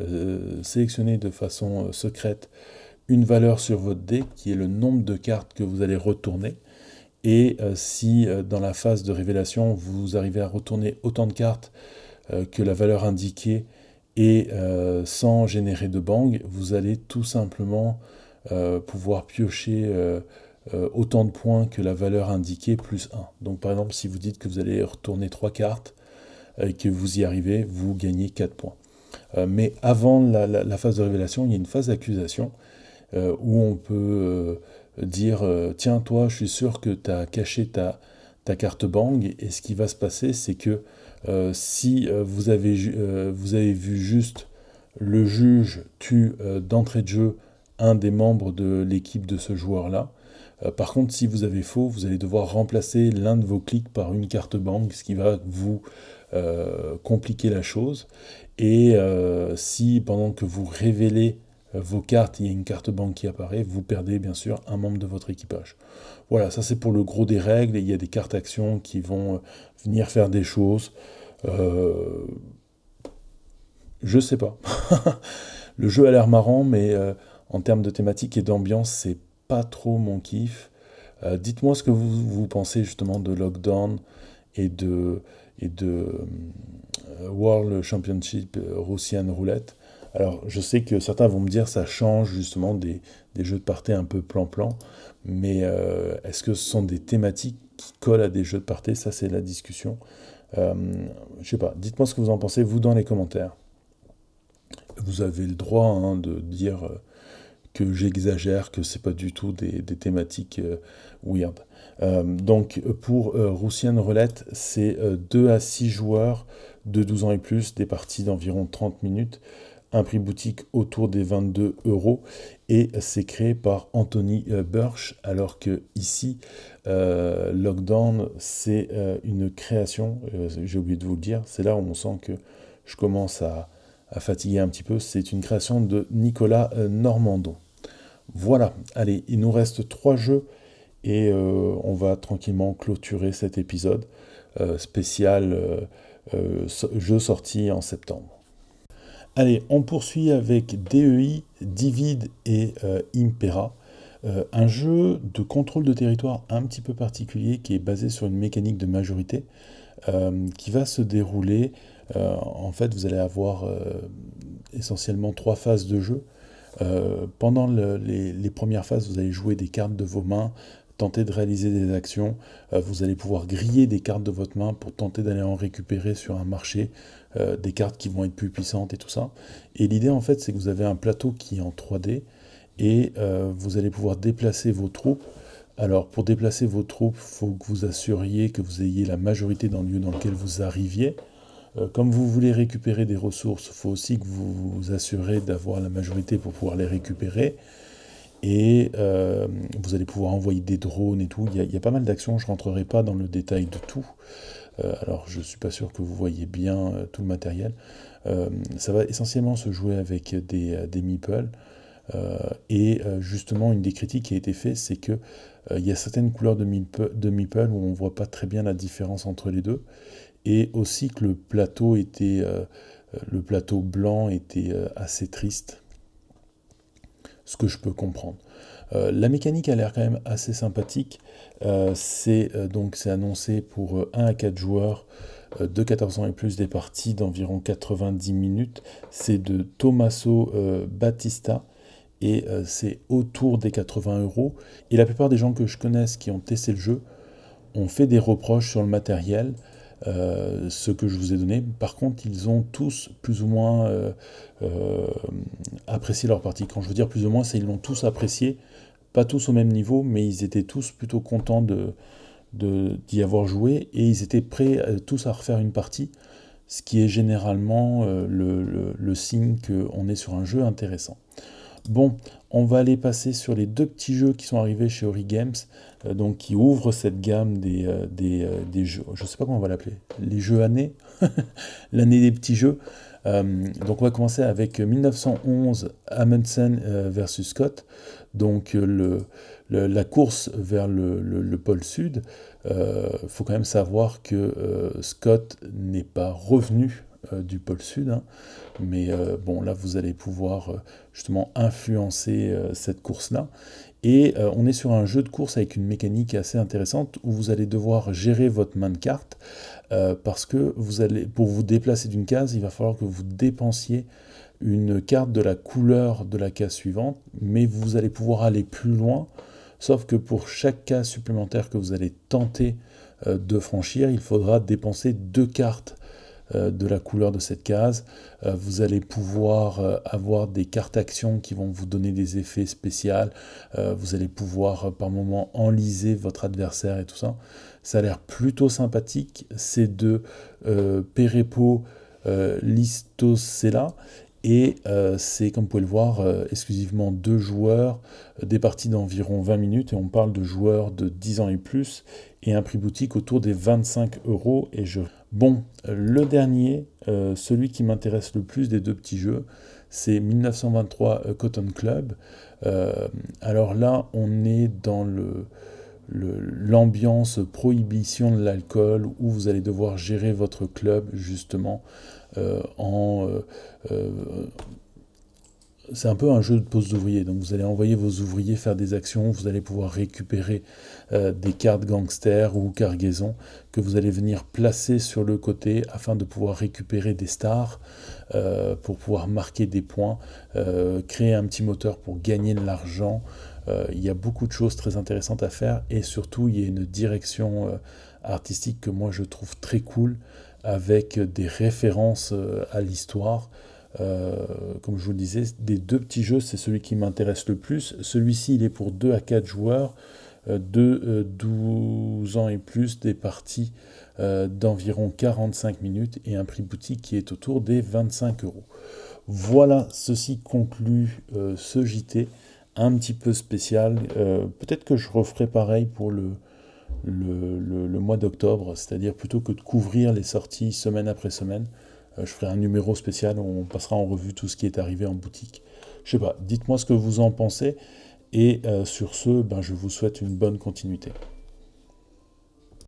sélectionner de façon secrète une valeur sur votre dé, qui est le nombre de cartes que vous allez retourner. Et si dans la phase de révélation, vous arrivez à retourner autant de cartes euh, que la valeur indiquée et euh, sans générer de bang, vous allez tout simplement euh, pouvoir piocher autant de points que la valeur indiquée plus 1. Donc par exemple, si vous dites que vous allez retourner 3 cartes et que vous y arrivez, vous gagnez 4 points. mais avant la, phase de révélation, il y a une phase d'accusation où on peut dire Tiens, toi, je suis sûr que tu as caché ta carte bang, et ce qui va se passer, c'est que euh, si euh, euh, vous avez, vu juste le juge tue d'entrée de jeu un des membres de l'équipe de ce joueur-là, par contre si vous avez faux, vous allez devoir remplacer l'un de vos clics par une carte banque, ce qui va vous compliquer la chose. Et si pendant que vous révélez euh, vos cartes, il y a une carte banque qui apparaît, vous perdez bien sûr un membre de votre équipage. Voilà, ça c'est pour le gros des règles, il y a des cartes actions qui vont euh, venir faire des choses. Euh... Je sais pas. (laughs) le jeu a l'air marrant, mais euh, en termes de thématique et d'ambiance, c'est pas trop mon kiff. Dites-moi ce que vous, pensez justement de Lockdown et de, et de World Championship Russian Roulette. Alors, je sais que certains vont me dire ça change justement des, jeux de parté un peu plan-plan, mais euh, est-ce que ce sont des thématiques qui collent à des jeux de parté Ça, c'est la discussion. Euh, je sais pas, dites-moi ce que vous en pensez, vous, dans les commentaires. Vous avez le droit hein, de dire euh, que j'exagère, que c'est pas du tout des, thématiques weird. donc, pour Roussienne Relette c'est 2 à 6 joueurs de 12 ans et plus, des parties d'environ 30 minutes un prix boutique autour des 22 euros et c'est créé par Anthony euh, Birch alors que ici euh, Lockdown c'est euh, une création j'ai oublié de vous le dire c'est là où on sent que je commence à, fatiguer un petit peu c'est une création de Nicolas Normandon voilà allez il nous reste trois jeux et on va tranquillement clôturer cet épisode spécial jeu sorti en septembre Allez, on poursuit avec DEI, Divide et euh, Impera. Euh, un jeu de contrôle de territoire un petit peu particulier qui est basé sur une mécanique de majorité euh, qui va se dérouler. en fait, vous allez avoir essentiellement trois phases de jeu. pendant les, les premières phases, vous allez jouer des cartes de vos mains, tenter de réaliser des actions. vous allez pouvoir griller des cartes de votre main pour tenter d'aller en récupérer sur un marché euh, des cartes qui vont être plus puissantes et tout ça. Et l'idée en fait c'est que vous avez un plateau qui est en 3D et euh, vous allez pouvoir déplacer vos troupes. Alors pour déplacer vos troupes, il faut que vous assuriez que vous ayez la majorité dans le lieu dans lequel vous arriviez. Euh, comme vous voulez récupérer des ressources, il faut aussi que vous vous assurez d'avoir la majorité pour pouvoir les récupérer et vous allez pouvoir envoyer des drones et tout. Il il y a pas mal d'actions, je ne rentrerai pas dans le détail de tout. Euh, alors je ne suis pas sûr que vous voyez bien euh, tout le matériel. Euh, ça va essentiellement se jouer avec des, des et justement, une des critiques qui a été faite, c'est que il y a certaines couleurs de meeple, de où on voit pas très bien la différence entre les deux, et aussi que le plateau le plateau blanc était assez triste ce que je peux comprendre. Euh, la mécanique a l'air quand même assez sympathique. Euh, c'est euh, donc c'est annoncé pour 1 à 4 joueurs de 14 ans et plus des parties d'environ 90 minutes. C'est de Tommaso Battista et c'est autour des 80 euros. Et la plupart des gens que je connaisse qui ont testé le jeu ont fait des reproches sur le matériel euh, ce que je vous ai donné. Par contre, ils ont tous plus ou moins euh, euh, apprécié leur partie. Quand je veux dire plus ou moins, c'est ils l'ont tous apprécié, pas tous au même niveau, mais ils étaient tous plutôt contents de d'y avoir joué et ils étaient prêts tous à refaire une partie, ce qui est généralement le signe qu'on est sur un jeu intéressant. Bon, on va aller passer sur les deux petits jeux qui sont arrivés chez Ori Games, euh, donc qui ouvrent cette gamme des, euh, euh, jeux, je ne sais pas comment on va l'appeler, les jeux années, (laughs) l'année des petits jeux. donc on va commencer avec 1911 Amundsen versus Scott, donc la course vers le, le pôle sud. Il faut quand même savoir que Scott n'est pas revenu euh, du pôle sud. Hein. Mais euh, bon, là, vous allez pouvoir euh, justement influencer cette course-là. Et on est sur un jeu de course avec une mécanique assez intéressante où vous allez devoir gérer votre main de carte parce que vous allez, pour vous déplacer d'une case, il va falloir que vous dépensiez une carte de la couleur de la case suivante, mais vous allez pouvoir aller plus loin. Sauf que pour chaque case supplémentaire que vous allez tenter de franchir, il faudra dépenser deux cartes euh, de la couleur de cette case. Euh, vous allez pouvoir euh, avoir des cartes actions qui vont vous donner des effets spéciaux. vous allez pouvoir par moment enliser votre adversaire et tout ça. Ça a l'air plutôt sympathique. C'est de Perepo Listocella et c'est, comme vous pouvez le voir, exclusivement deux joueurs, des parties d'environ 20 minutes, et on parle de joueurs de 10 ans et plus, et un prix boutique autour des 25 euros. Et je... Bon, le dernier, euh, celui qui m'intéresse le plus des deux petits jeux, c'est 1923 euh, Cotton Club. Euh, alors là, on est dans le l'ambiance prohibition de l'alcool où vous allez devoir gérer votre club justement en c'est un peu un jeu de pose d'ouvriers. Donc vous allez envoyer vos ouvriers faire des actions, vous allez pouvoir récupérer euh, des cartes gangsters ou cargaisons que vous allez venir placer sur le côté afin de pouvoir récupérer des stars euh, pour pouvoir marquer des points, euh, créer un petit moteur pour gagner de l'argent. il y a beaucoup de choses très intéressantes à faire et surtout il y a une direction artistique que moi je trouve très cool avec des références à l'histoire. Euh, comme je vous le disais, des deux petits jeux, c'est celui qui m'intéresse le plus. Celui-ci, il est pour 2 à 4 joueurs euh, de 12 euh, ans et plus, des parties d'environ 45 minutes et un prix boutique qui est autour des 25 euros. Voilà, ceci conclut ce JT un petit peu spécial. Peut-être que je referai pareil pour le mois d'octobre, c'est-à-dire plutôt que de couvrir les sorties semaine après semaine, euh, je ferai un numéro spécial où on passera en revue tout ce qui est arrivé en boutique. Je sais pas, dites-moi ce que vous en pensez. Et euh, sur ce, ben, je vous souhaite une bonne continuité.